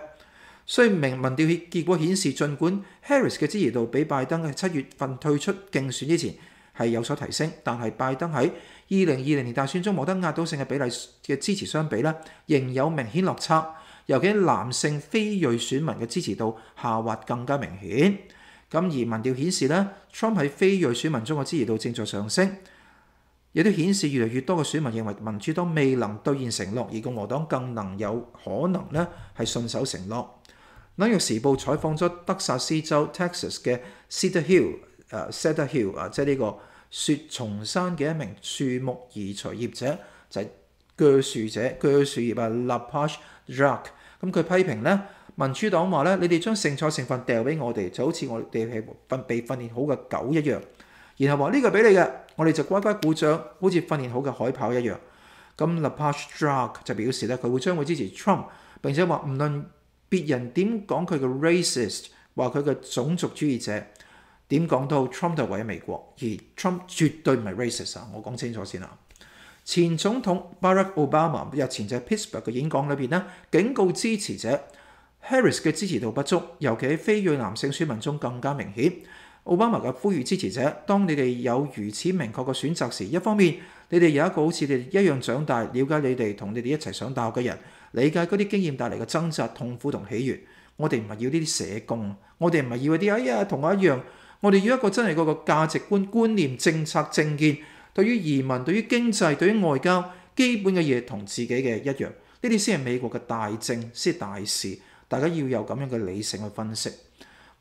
雖明民調結果顯示，儘管 Harris 嘅支持度比拜登喺七月份退出競選之前係有所提升，但係拜登喺二零二零年大選中獲得壓倒性嘅比例嘅支持相比咧，仍有明顯落差。尤其男性非裔選民嘅支持度下滑更加明顯。咁而民調顯示咧，Trump 喺非裔選民中嘅支持度正在上升，亦都顯示越嚟越多嘅選民認為民主黨未能兑現承諾，而共和黨更能有可能咧係信守承諾。《紐約時報》採訪咗德薩斯州 （Texas） 嘅 Sedah Hill，誒 Sedah Hill 啊，即係呢個雪松山嘅一名樹木移除業者，就係鋸樹者、鋸樹業啊，La p a c h Druck。咁佢批評咧，民主黨話咧，你哋將剩菜成分掉俾我哋，就好似我哋係訓被訓練好嘅狗一樣。然後話呢個俾你嘅，我哋就乖乖鼓掌，好似訓練好嘅海豹一樣。咁 La p a c h Druck 就表示咧，佢會將會支持 Trump，並且話唔論。別人點講佢嘅 racist，話佢嘅種族主義者點講到 Trump 就毀喺美國，而 Trump 絕對唔係 racist 啊！我講清楚先啦。前總統 Barack Obama 日前在 Pittsburgh 嘅演講裏邊咧，警告支持者 Harris 嘅支持度不足，尤其喺非裔男性選民中更加明顯。奧巴馬嘅呼籲支持者，當你哋有如此明確嘅選擇時，一方面你哋有一個好似你哋一樣長大、了解你哋同你哋一齊上大學嘅人。理解嗰啲經驗帶嚟嘅掙扎、痛苦同喜悦，我哋唔係要呢啲社工，我哋唔係要嗰啲哎呀同我一樣，我哋要一個真係嗰個價值觀、觀念、政策、政見，對於移民、對於經濟、對於外交基本嘅嘢同自己嘅一樣，呢啲先係美國嘅大政，先大事，大家要有咁樣嘅理性去分析。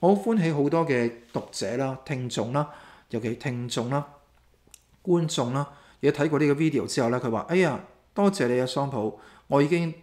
我好歡喜好多嘅讀者啦、聽眾啦，尤其聽眾啦、觀眾啦，果睇過呢個 video 之後咧，佢話：哎呀，多謝你啊，桑普，我已經。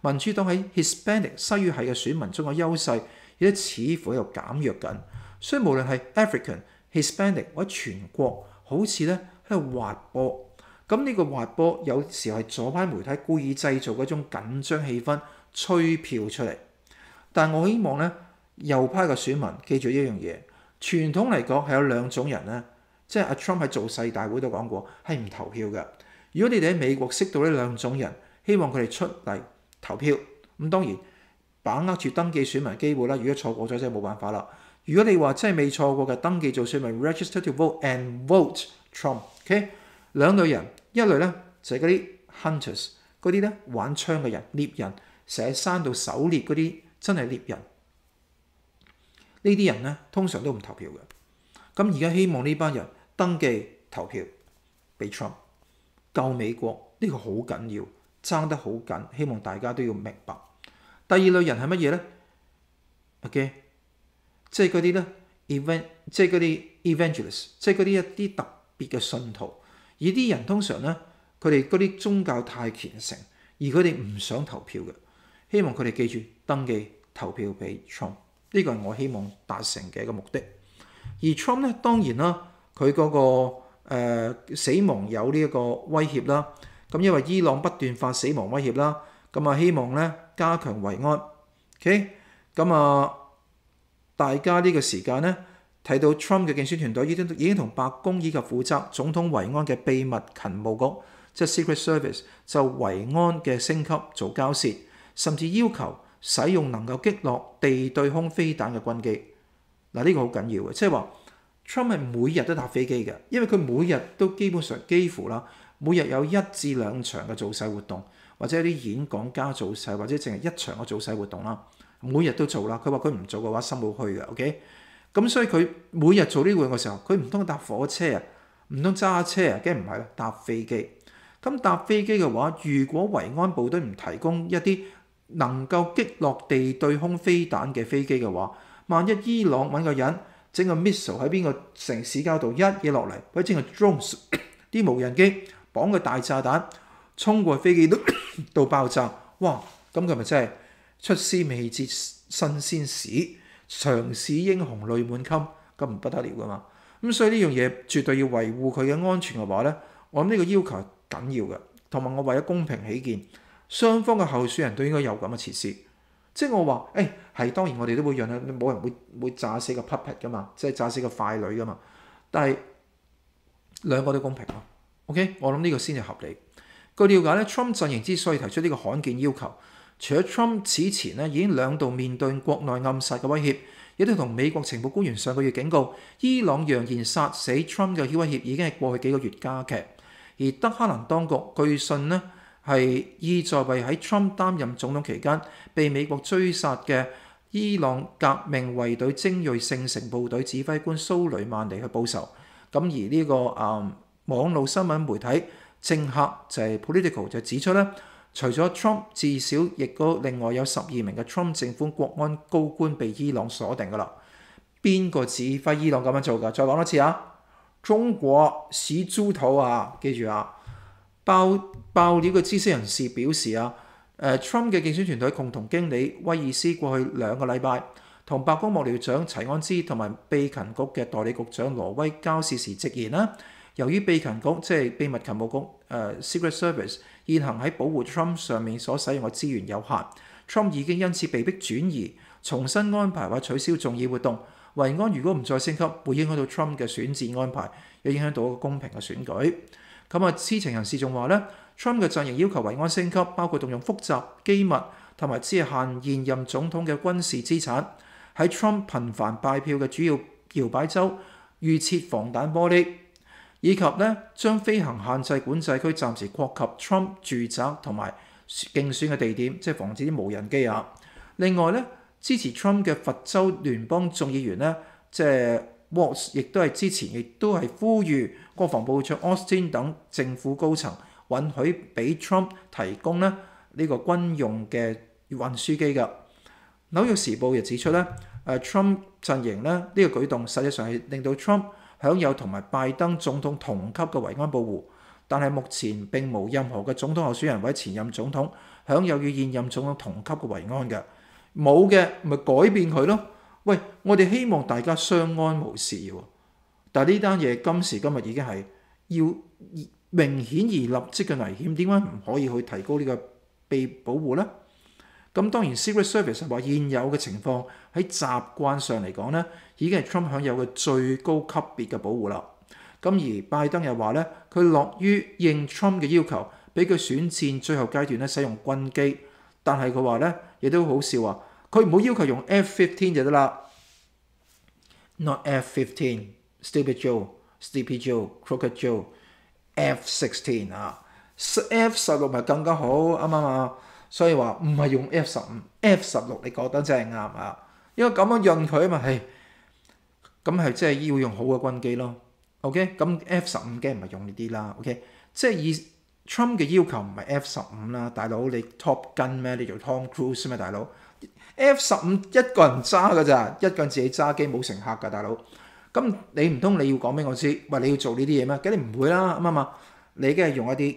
民主黨喺 Hispanic 西語系嘅選民中嘅優勢，亦都似乎喺度減弱緊。所以無論係 African、Hispanic 或者全國，好似咧喺度滑波。咁呢個滑波有時候係左派媒體故意製造嗰種緊張氣氛，吹票出嚟。但我希望咧，右派嘅選民記住一樣嘢：傳統嚟講係有兩種人咧，即係 Trump 喺造勢大會都講過係唔投票嘅。如果你哋喺美國識到呢兩種人，希望佢哋出嚟。投票咁當然把握住登記選民機會啦！如果錯過咗真係冇辦法啦。如果你話真係未錯過嘅登記做選民，register to vote and vote Trump。O.K. 兩類人，一類咧就係嗰啲 hunters，嗰啲咧玩槍嘅人，獵人，喺山度狩獵嗰啲真係獵人。呢啲人咧通常都唔投票嘅。咁而家希望呢班人登記投票，俾 Trump 救美國呢個好緊要。生得好緊，希望大家都要明白。第二類人係乜嘢咧？O.K.，即係嗰啲咧 event，即係嗰啲 e v a n g e l i s t 即係嗰啲一啲特別嘅信徒。而啲人通常咧，佢哋嗰啲宗教太虔誠，而佢哋唔想投票嘅。希望佢哋記住登記投票俾 Trump。呢個係我希望達成嘅一個目的。而 Trump 咧當然啦，佢嗰個死亡有呢一個威脅啦。咁因為伊朗不斷發死亡威脅啦，咁啊希望咧加強維安。OK，咁啊大家呢個時間咧睇到 Trump 嘅競選團隊已經已經同白宮以及負責總統維安嘅秘密勤務局，即係 Secret Service 就維安嘅升級做交涉，甚至要求使用能夠擊落地對空飛彈嘅軍機。嗱呢個好緊要嘅，即係話 Trump 係每日都搭飛機嘅，因為佢每日都基本上幾乎啦。每日有一至兩場嘅造勢活動，或者啲演講家造勢，或者淨係一場嘅造勢活動啦。每日都做啦。佢話佢唔做嘅話心冇虛嘅，OK。咁所以佢每日做呢樣嘅時候，佢唔通搭火車啊，唔通揸車啊，梗唔係啦？搭飛機。咁搭飛機嘅話，如果維安部隊唔提供一啲能夠擊落地對空飛彈嘅飛機嘅話，萬一伊朗揾個人整個 missile 喺邊個城市交道一嘢落嚟，或者整 d r m s 啲無人機。讲嘅大炸弹冲过飞机都都 爆炸，哇！咁佢咪真系出师未捷身先死，长使英雄泪满襟，咁唔不得了噶嘛！咁所以呢样嘢绝对要维护佢嘅安全嘅话咧，我谂呢个要求紧要嘅。同埋我为咗公平起见，双方嘅候选人都应该有咁嘅设施。即系我话，诶，系当然我哋都会让啦，冇人会会炸死个 puppet 噶嘛，即系炸死个快女噶嘛。但系两个都公平咯。OK，我諗呢個先至合理。據了解咧，Trump 陣營之所以提出呢個罕見要求，除咗 Trump 此前咧已經兩度面對國內暗殺嘅威脅，亦都同美國情報官員上個月警告伊朗揚言殺死 Trump 嘅威脅已經係過去幾個月加劇。而德克蘭當局據信呢係意在為喺 Trump 擔任總統期間被美國追殺嘅伊朗革命衛隊精鋭聖城部隊指揮官蘇雷曼尼去報仇。咁而呢個啊～網路新聞媒體政客就係 political 就指出咧，除咗 Trump，至少亦都另外有十二名嘅 Trump 政府國安高官被伊朗鎖定噶啦。邊個指揮伊朗咁樣做噶？再講多次啊！中國屎豬肚啊！記住啊！爆爆料嘅知識人士表示啊，誒 Trump 嘅競選團隊共同經理威爾斯過去兩個禮拜同白宮幕僚長齊安之同埋秘勤局嘅代理局長羅威交涉時直言啦。由於秘勤局即係秘密勤務局，誒 Secret Service 現行喺保護 Trump 上面所使用嘅資源有限，Trump 已經因此被迫轉移，重新安排或取消重要活動。維安如果唔再升級，會影響到 Trump 嘅選戰安排，又影響到一個公平嘅選舉。咁啊，知情人士仲話咧，Trump 嘅陣營要求維安升級，包括動用複雜機密，同埋只限現任總統嘅軍事資產喺 Trump 頻繁敗票嘅主要搖擺州預設防彈玻璃。以及咧將飛行限制管制區暫時擴及 Trump 住宅同埋競選嘅地點，即係防止啲無人機啊。另外咧，支持 Trump 嘅佛州聯邦眾議員咧，即係 w a t s 亦都係支持，亦都係呼籲國防部長 Austin 等政府高層允許俾 Trump 提供咧呢個軍用嘅運輸機㗎。紐約時報亦指出咧，誒 Trump 陣營咧呢個舉動實際上係令到 Trump。享有同埋拜登總統同級嘅維安保護，但係目前並冇任何嘅總統候選人或者前任總統享有與現任總統同級嘅維安嘅，冇嘅咪改變佢咯。喂，我哋希望大家相安無事喎。但係呢單嘢今時今日已經係要明顯而立即嘅危險，點解唔可以去提高呢個被保護咧？咁當然 secret service 話現有嘅情況喺習慣上嚟講咧，已經係 Trump 享有嘅最高級別嘅保護啦。咁而拜登又話咧，佢樂於應 Trump 嘅要求，俾佢選戰最後階段咧使用軍機。但係佢話咧，亦都好笑話，佢唔好要求用 F15 就得啦。Not F15，stupid Joe，stupid Joe，crooked Joe，F16 啊，F 十六咪更加好啱啱啊！所以話唔係用 F 十五、F 十六，你覺得真係啱啊？因為咁樣潤佢啊嘛，咁係即係要用好嘅軍機咯。OK，咁 F 十五嘅唔係用呢啲啦。OK，即係以 Trump 嘅要求唔係 F 十五啦，大佬你 top gun 咩？你做 Tom Cruise 咩？大佬 F 十五一個人揸㗎咋，一個人自己揸機冇乘客㗎，大佬。咁你唔通你要講俾我知，喂你要做呢啲嘢咩？咁你唔會啦，啱啊嘛，你梗係用一啲。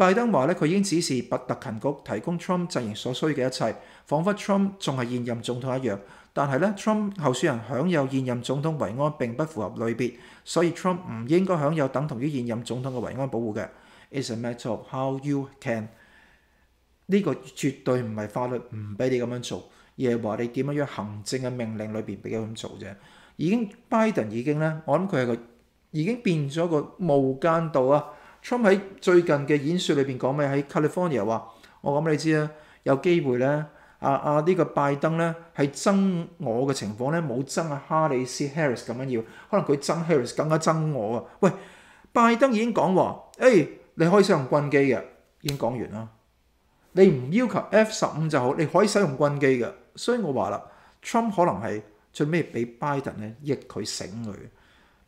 拜登話咧，佢已經指示白特勤局提供 Trump 陣營所需嘅一切，彷彿 Trump 仲係現任總統一樣。但係咧，Trump 候選人享有現任總統維安並不符合類別，所以 Trump 唔應該享有等同於現任總統嘅維安保護嘅。Is t a matter of how you can 呢個絕對唔係法律唔俾你咁樣做，而係話你點樣樣行政嘅命令裏邊俾佢咁做啫。已經拜登已經咧，我諗佢係個已經變咗個無間道啊！Trump 喺最近嘅演說裏邊講咩？喺 California 話：我俾你知啦，有機會咧，啊啊呢個拜登咧係憎我嘅情況咧，冇憎啊哈里斯 Harris 咁樣要，可能佢憎 Harris 更加憎我啊！喂，拜登已經講話：，誒，你可以使用軍機嘅，已經講完啦。你唔要求 F 十五就好，你可以使用軍機嘅。所以我話啦，Trump 可能係最尾俾拜登咧，益佢醒佢。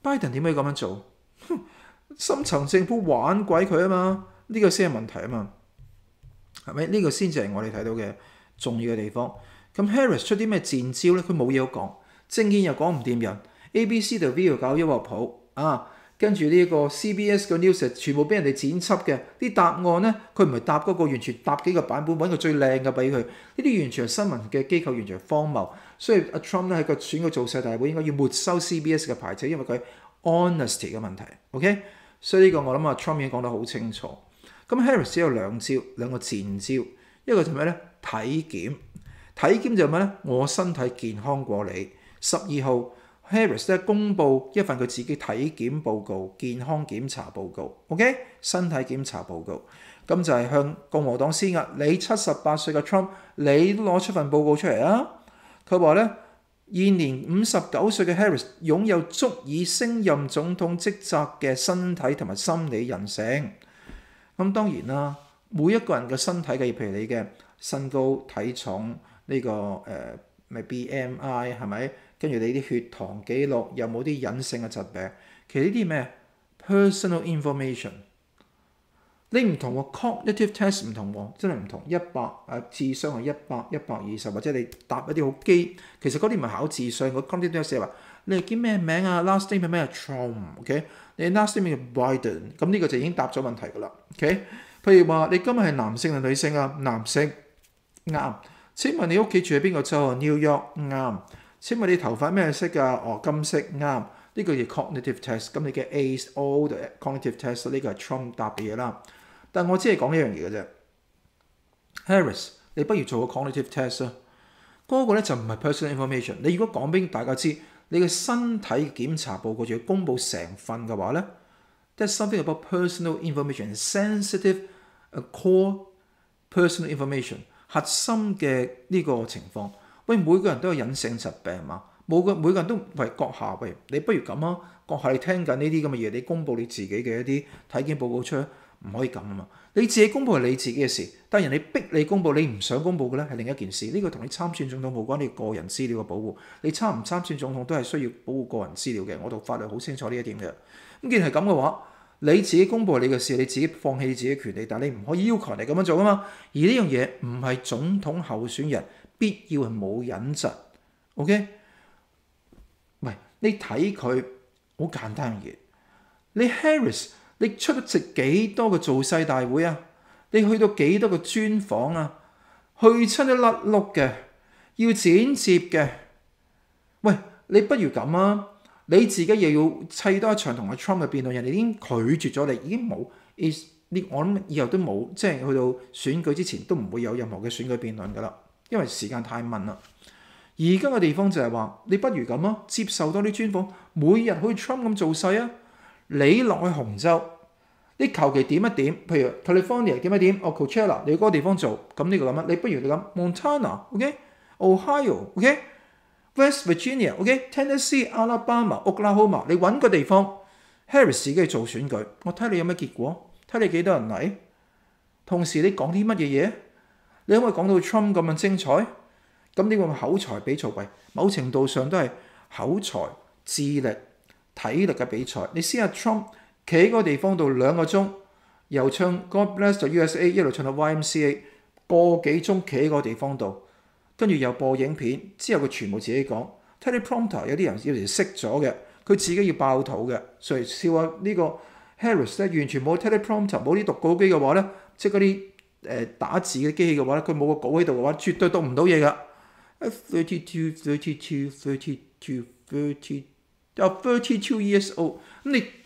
拜登點解以咁樣做？深層政府玩鬼佢啊嘛，呢個先係問題啊嘛，係咪？呢個先至係我哋睇到嘅重要嘅地方。咁 h a r r i s 出啲咩戰招咧？佢冇嘢好講，政見又講唔掂人。ABC 就 V 要搞音乐谱啊，跟住呢個 CBS 嘅 n e w s 全部俾人哋剪輯嘅，啲答案咧佢唔係答嗰個，完全答幾個版本揾個最靚嘅俾佢。呢啲完全係新聞嘅機構，完全係荒謬。所以阿 Trump 咧喺個選舉造势大會，應該要沒收 CBS 嘅牌子，因為佢 honesty 嘅問題。OK。所以呢個我諗啊，Trump 已經講得好清楚。咁 Harris 有兩招，兩個戰招，一個就咩咧？體檢，體檢就咩咧？我身體健康過你。十二號，Harris 咧公佈一份佢自己體檢報告、健康檢查報告，OK？身體檢查報告，咁就係向共和黨施壓。你七十八歲嘅 Trump，你攞出份報告出嚟啊？佢話咧。二年五十九歲嘅 Harris 擁有足以升任總統職責嘅身體同埋心理人性。咁當然啦，每一個人嘅身體嘅，譬如你嘅身高、體重呢個誒咪 BMI 係咪？跟住你啲血糖記錄有冇啲隱性嘅疾病？其實呢啲咩 personal information？你唔同喎，cognitive test 唔同喎，真係唔同。一百誒智商係一百一百二十，或者你答一啲好基，其實嗰啲唔係考智商，佢今啲都要寫話。你係叫咩名啊？Last name 係咩？Trump，OK？你 last name 係 Biden，咁呢個就已經答咗問題㗎啦。OK？譬如話你今日係男性定女性啊？男性，啱。請問你屋企住喺邊個州？？New York 啱。請問你頭髮咩色㗎？哦，金色，啱。呢個叫 cognitive test，咁你嘅 A O 的 cognitive test 呢個係 Trump 答嘅嘢啦。但我只係講呢樣嘢嘅啫。Harris，你不如做個 cognitive test 啦。嗰個咧就唔係 personal information。你如果講俾大家知，你嘅身體檢查報告仲要公佈成份嘅話咧，that's something about personal information，sensitive core personal information 核心嘅呢個情況。喂，每個人都有隱性疾病嘛，每個每個人都為閣下喂，你不如咁啊，閣下你聽緊呢啲咁嘅嘢，你公佈你自己嘅一啲體檢報告出嚟。唔可以咁啊嘛！你自己公布系你自己嘅事，但人哋逼你公布，你唔想公布嘅咧，系另一件事。呢個同你參選總統冇關，你個人資料嘅保護。你參唔參選總統都係需要保護個人資料嘅。我讀法律好清楚呢一點嘅。咁既然係咁嘅話，你自己公布你嘅事，你自己放棄你自己權利，但系你唔可以要求人哋咁樣做啊嘛。而呢樣嘢唔係總統候選人必要係冇隱疾。OK？喂，你睇佢好簡單嘅，你 Harris。你出席幾多個造勢大會啊？你去到幾多個專訪啊？去親都甩碌嘅，要剪接嘅。喂，你不如咁啊！你自己又要砌多一場同阿 Trump 嘅辯論，人哋已經拒絕咗你，已經冇 is 我諗以後都冇，即係去到選舉之前都唔會有任何嘅選舉辯論噶啦，因為時間太緊啦。而家嘅地方就係話，你不如咁啊！接受多啲專訪，每日好似 Trump 咁造勢啊！你落去紅州。你求其點一點，譬如 California 點一點，Oklahoma 你嗰個地方做，咁呢個咁樣，你不如你咁 Montana，OK，Ohio，OK，West Virginia，OK，Tennessee，okay? Alabama、o k l a h o m a 你揾個地方，Harris 去做選舉，我睇你有咩結果，睇你幾多人嚟。同時你講啲乜嘢嘢，你可唔可以講到 Trump 咁樣精彩？咁呢個口才比賽，某程度上都係口才、智力、體力嘅比賽。你試下 Trump。企喺個地方度兩個鐘，又唱 God Bless the U S A，一路唱到 Y M C A，個幾鐘企喺個地方度，跟住又播影片，之後佢全部自己講。Teleprompter 有啲人要嚟熄咗嘅，佢自己要爆肚嘅，所以笑話呢個 Harris 咧完全冇 teleprompter，冇啲讀稿機嘅話咧，即係嗰啲誒打字嘅機器嘅話咧，佢冇個稿喺度嘅話，絕對讀唔到嘢㗎。Thirty two, thirty two, thirty two, thirty 啊 thirty two years old 你。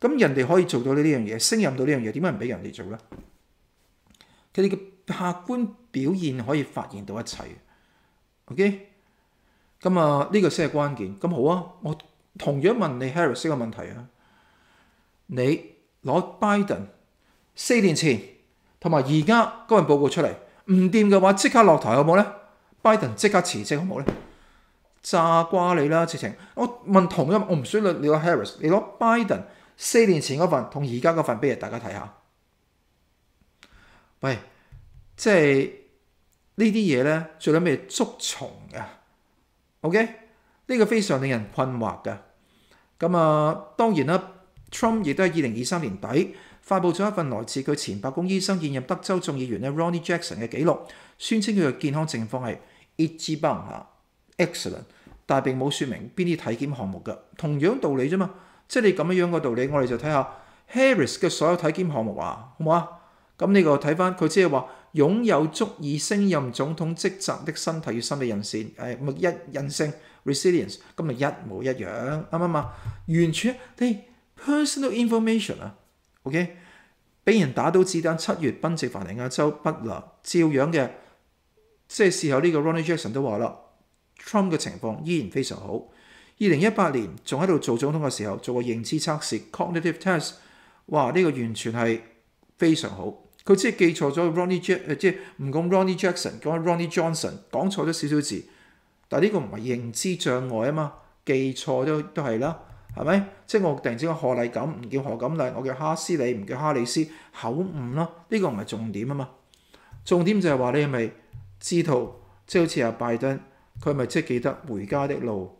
咁人哋可以做到呢樣嘢，升任到呢樣嘢，點解唔俾人哋做呢？佢哋嘅客觀表現可以發現到一切，OK？咁啊，呢個先係關鍵。咁好啊，我同樣問你 Harris 呢個問題啊，你攞 Biden 四年前同埋而家嗰份報告出嚟，唔掂嘅話，即刻落台好冇呢 b i d e n 即刻辭職好冇呢？炸瓜你啦，直情我問同樣，我唔需要你攞 Harris，你攞 Biden。四年前嗰份同而家嗰份比大家睇下。喂，即係呢啲嘢咧，最紧咩捉蟲噶？OK，呢個非常令人困惑嘅。咁啊，當然啦，Trump 亦都系二零二三年底發佈咗一份來自佢前白宮醫生現任德州眾議員咧 Ronnie Jackson 嘅記錄，宣稱佢嘅健康情況係 excellent，但係並冇说明邊啲體檢項目嘅。同樣道理啫嘛。即係你咁樣樣個道理，我哋就睇下 Harris 嘅所有體檢項目啊，好唔好啊？咁呢個睇翻佢即係話擁有足以升任總統職責的身體與心理韌性，誒，目一韌性 resilience，咁咪一模一樣，啱唔啱？啊？完全，你 personal information 啊，OK，俾人打到子彈，七月賓夕凡尼亞州不流，照樣嘅，即係事後呢個 Ronald j a c k s o n 都話啦，Trump 嘅情況依然非常好。二零一八年仲喺度做總統嘅時候，做個認知測試 （cognitive test），哇！呢個完全係非常好。佢即係記錯咗 r o n n e Jack，即係唔講 r o n n e Jackson，講 r o n n e Johnson，講錯咗少少字。但係呢個唔係認知障礙啊嘛，記錯都都係啦，係咪？即係我突然之間何麗錦唔叫何錦麗，我叫哈斯里唔叫哈里斯，口誤咯。呢個唔係重點啊嘛，重點就係話你係咪知道？即係好似阿拜登，佢咪即係記得回家的路？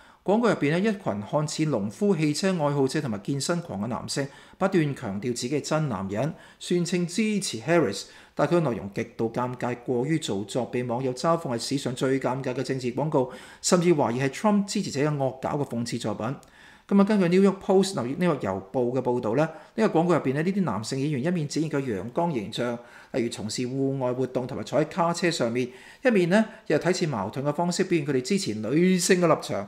廣告入邊咧，一群看似農夫、汽車愛好者同埋健身狂嘅男性不斷強調自己係真男人，宣稱支持 Harris。但佢嘅內容極度尷尬，過於造作，被網友嘲諷係史上最尷尬嘅政治廣告，甚至懷疑係 Trump 支持者嘅惡搞嘅諷刺作品。咁啊，根據 New York Post《紐約郵報》嘅報導咧，呢個廣告入邊咧，呢啲男性演員一面展現佢陽光形象，例如從事戶外活動同埋坐喺卡車上面，一面咧又睇似矛盾嘅方式表現佢哋支持女性嘅立場。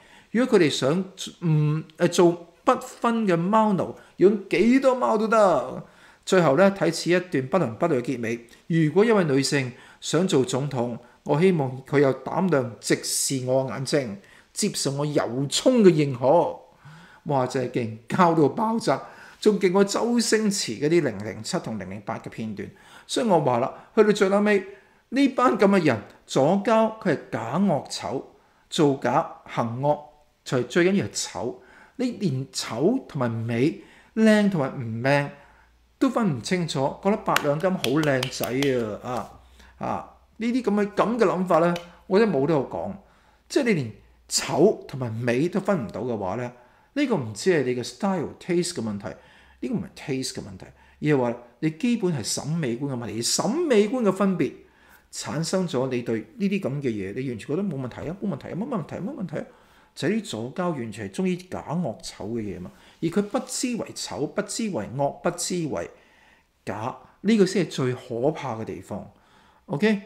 如果佢哋想唔誒做不分嘅貓奴，養幾多貓都得。最後咧睇似一段不倫不類嘅結尾。如果一位女性想做總統，我希望佢有膽量直視我眼睛，接受我由衷嘅認可。哇！真係勁，交到爆炸，仲勁過周星馳嗰啲零零七同零零八嘅片段。所以我話啦，去到最後尾呢班咁嘅人左交，佢係假惡丑，造假行惡。就最緊要係醜，你連醜同埋美、靚同埋唔靚都分唔清楚，覺得八兩金好靚仔啊！啊啊，呢啲咁嘅咁嘅諗法咧，我真係冇得講。即係你連醜同埋美都分唔到嘅話咧，呢個唔知係你嘅 style taste 嘅問題，呢個唔係 taste 嘅問題，而係話你基本係審美觀嘅問題。你審美觀嘅分別產生咗你對呢啲咁嘅嘢，你完全覺得冇問題啊！冇問題啊！冇問題冇問題啊！就係啲左交完全係中意假惡丑嘅嘢嘛，而佢不知為丑，不知為惡，不知為假，呢個先係最可怕嘅地方。OK，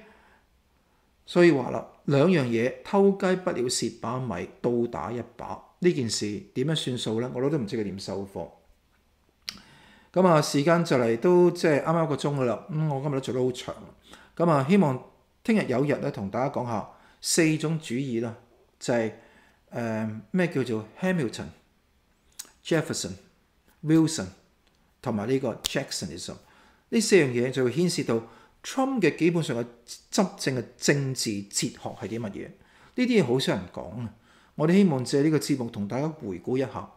所以話啦，兩樣嘢偷雞不了蝕把米，刀打一把。呢件事點樣算數咧？我都都唔知佢點收貨。咁啊，時間就嚟都即係啱啱一個鐘噶啦。咁我今日都做得好長。咁啊，希望聽日有日咧同大家講下四種主義啦，就係。诶，咩叫做 Hamilton、Jefferson、Wilson 同埋呢个 Jacksonism？呢四样嘢就牵涉到 Trump 嘅基本上嘅执政嘅政治哲学系啲乜嘢？呢啲嘢好少人讲啊！我哋希望借呢个节目同大家回顾一下，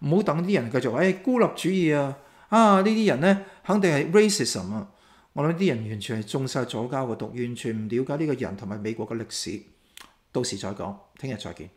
唔好等啲人继续哎、孤立主义啊啊！呢啲人咧肯定系 racism 啊！我谂啲人完全系中晒左教嘅毒，完全唔了解呢个人同埋美国嘅历史。到时再讲，听日再见。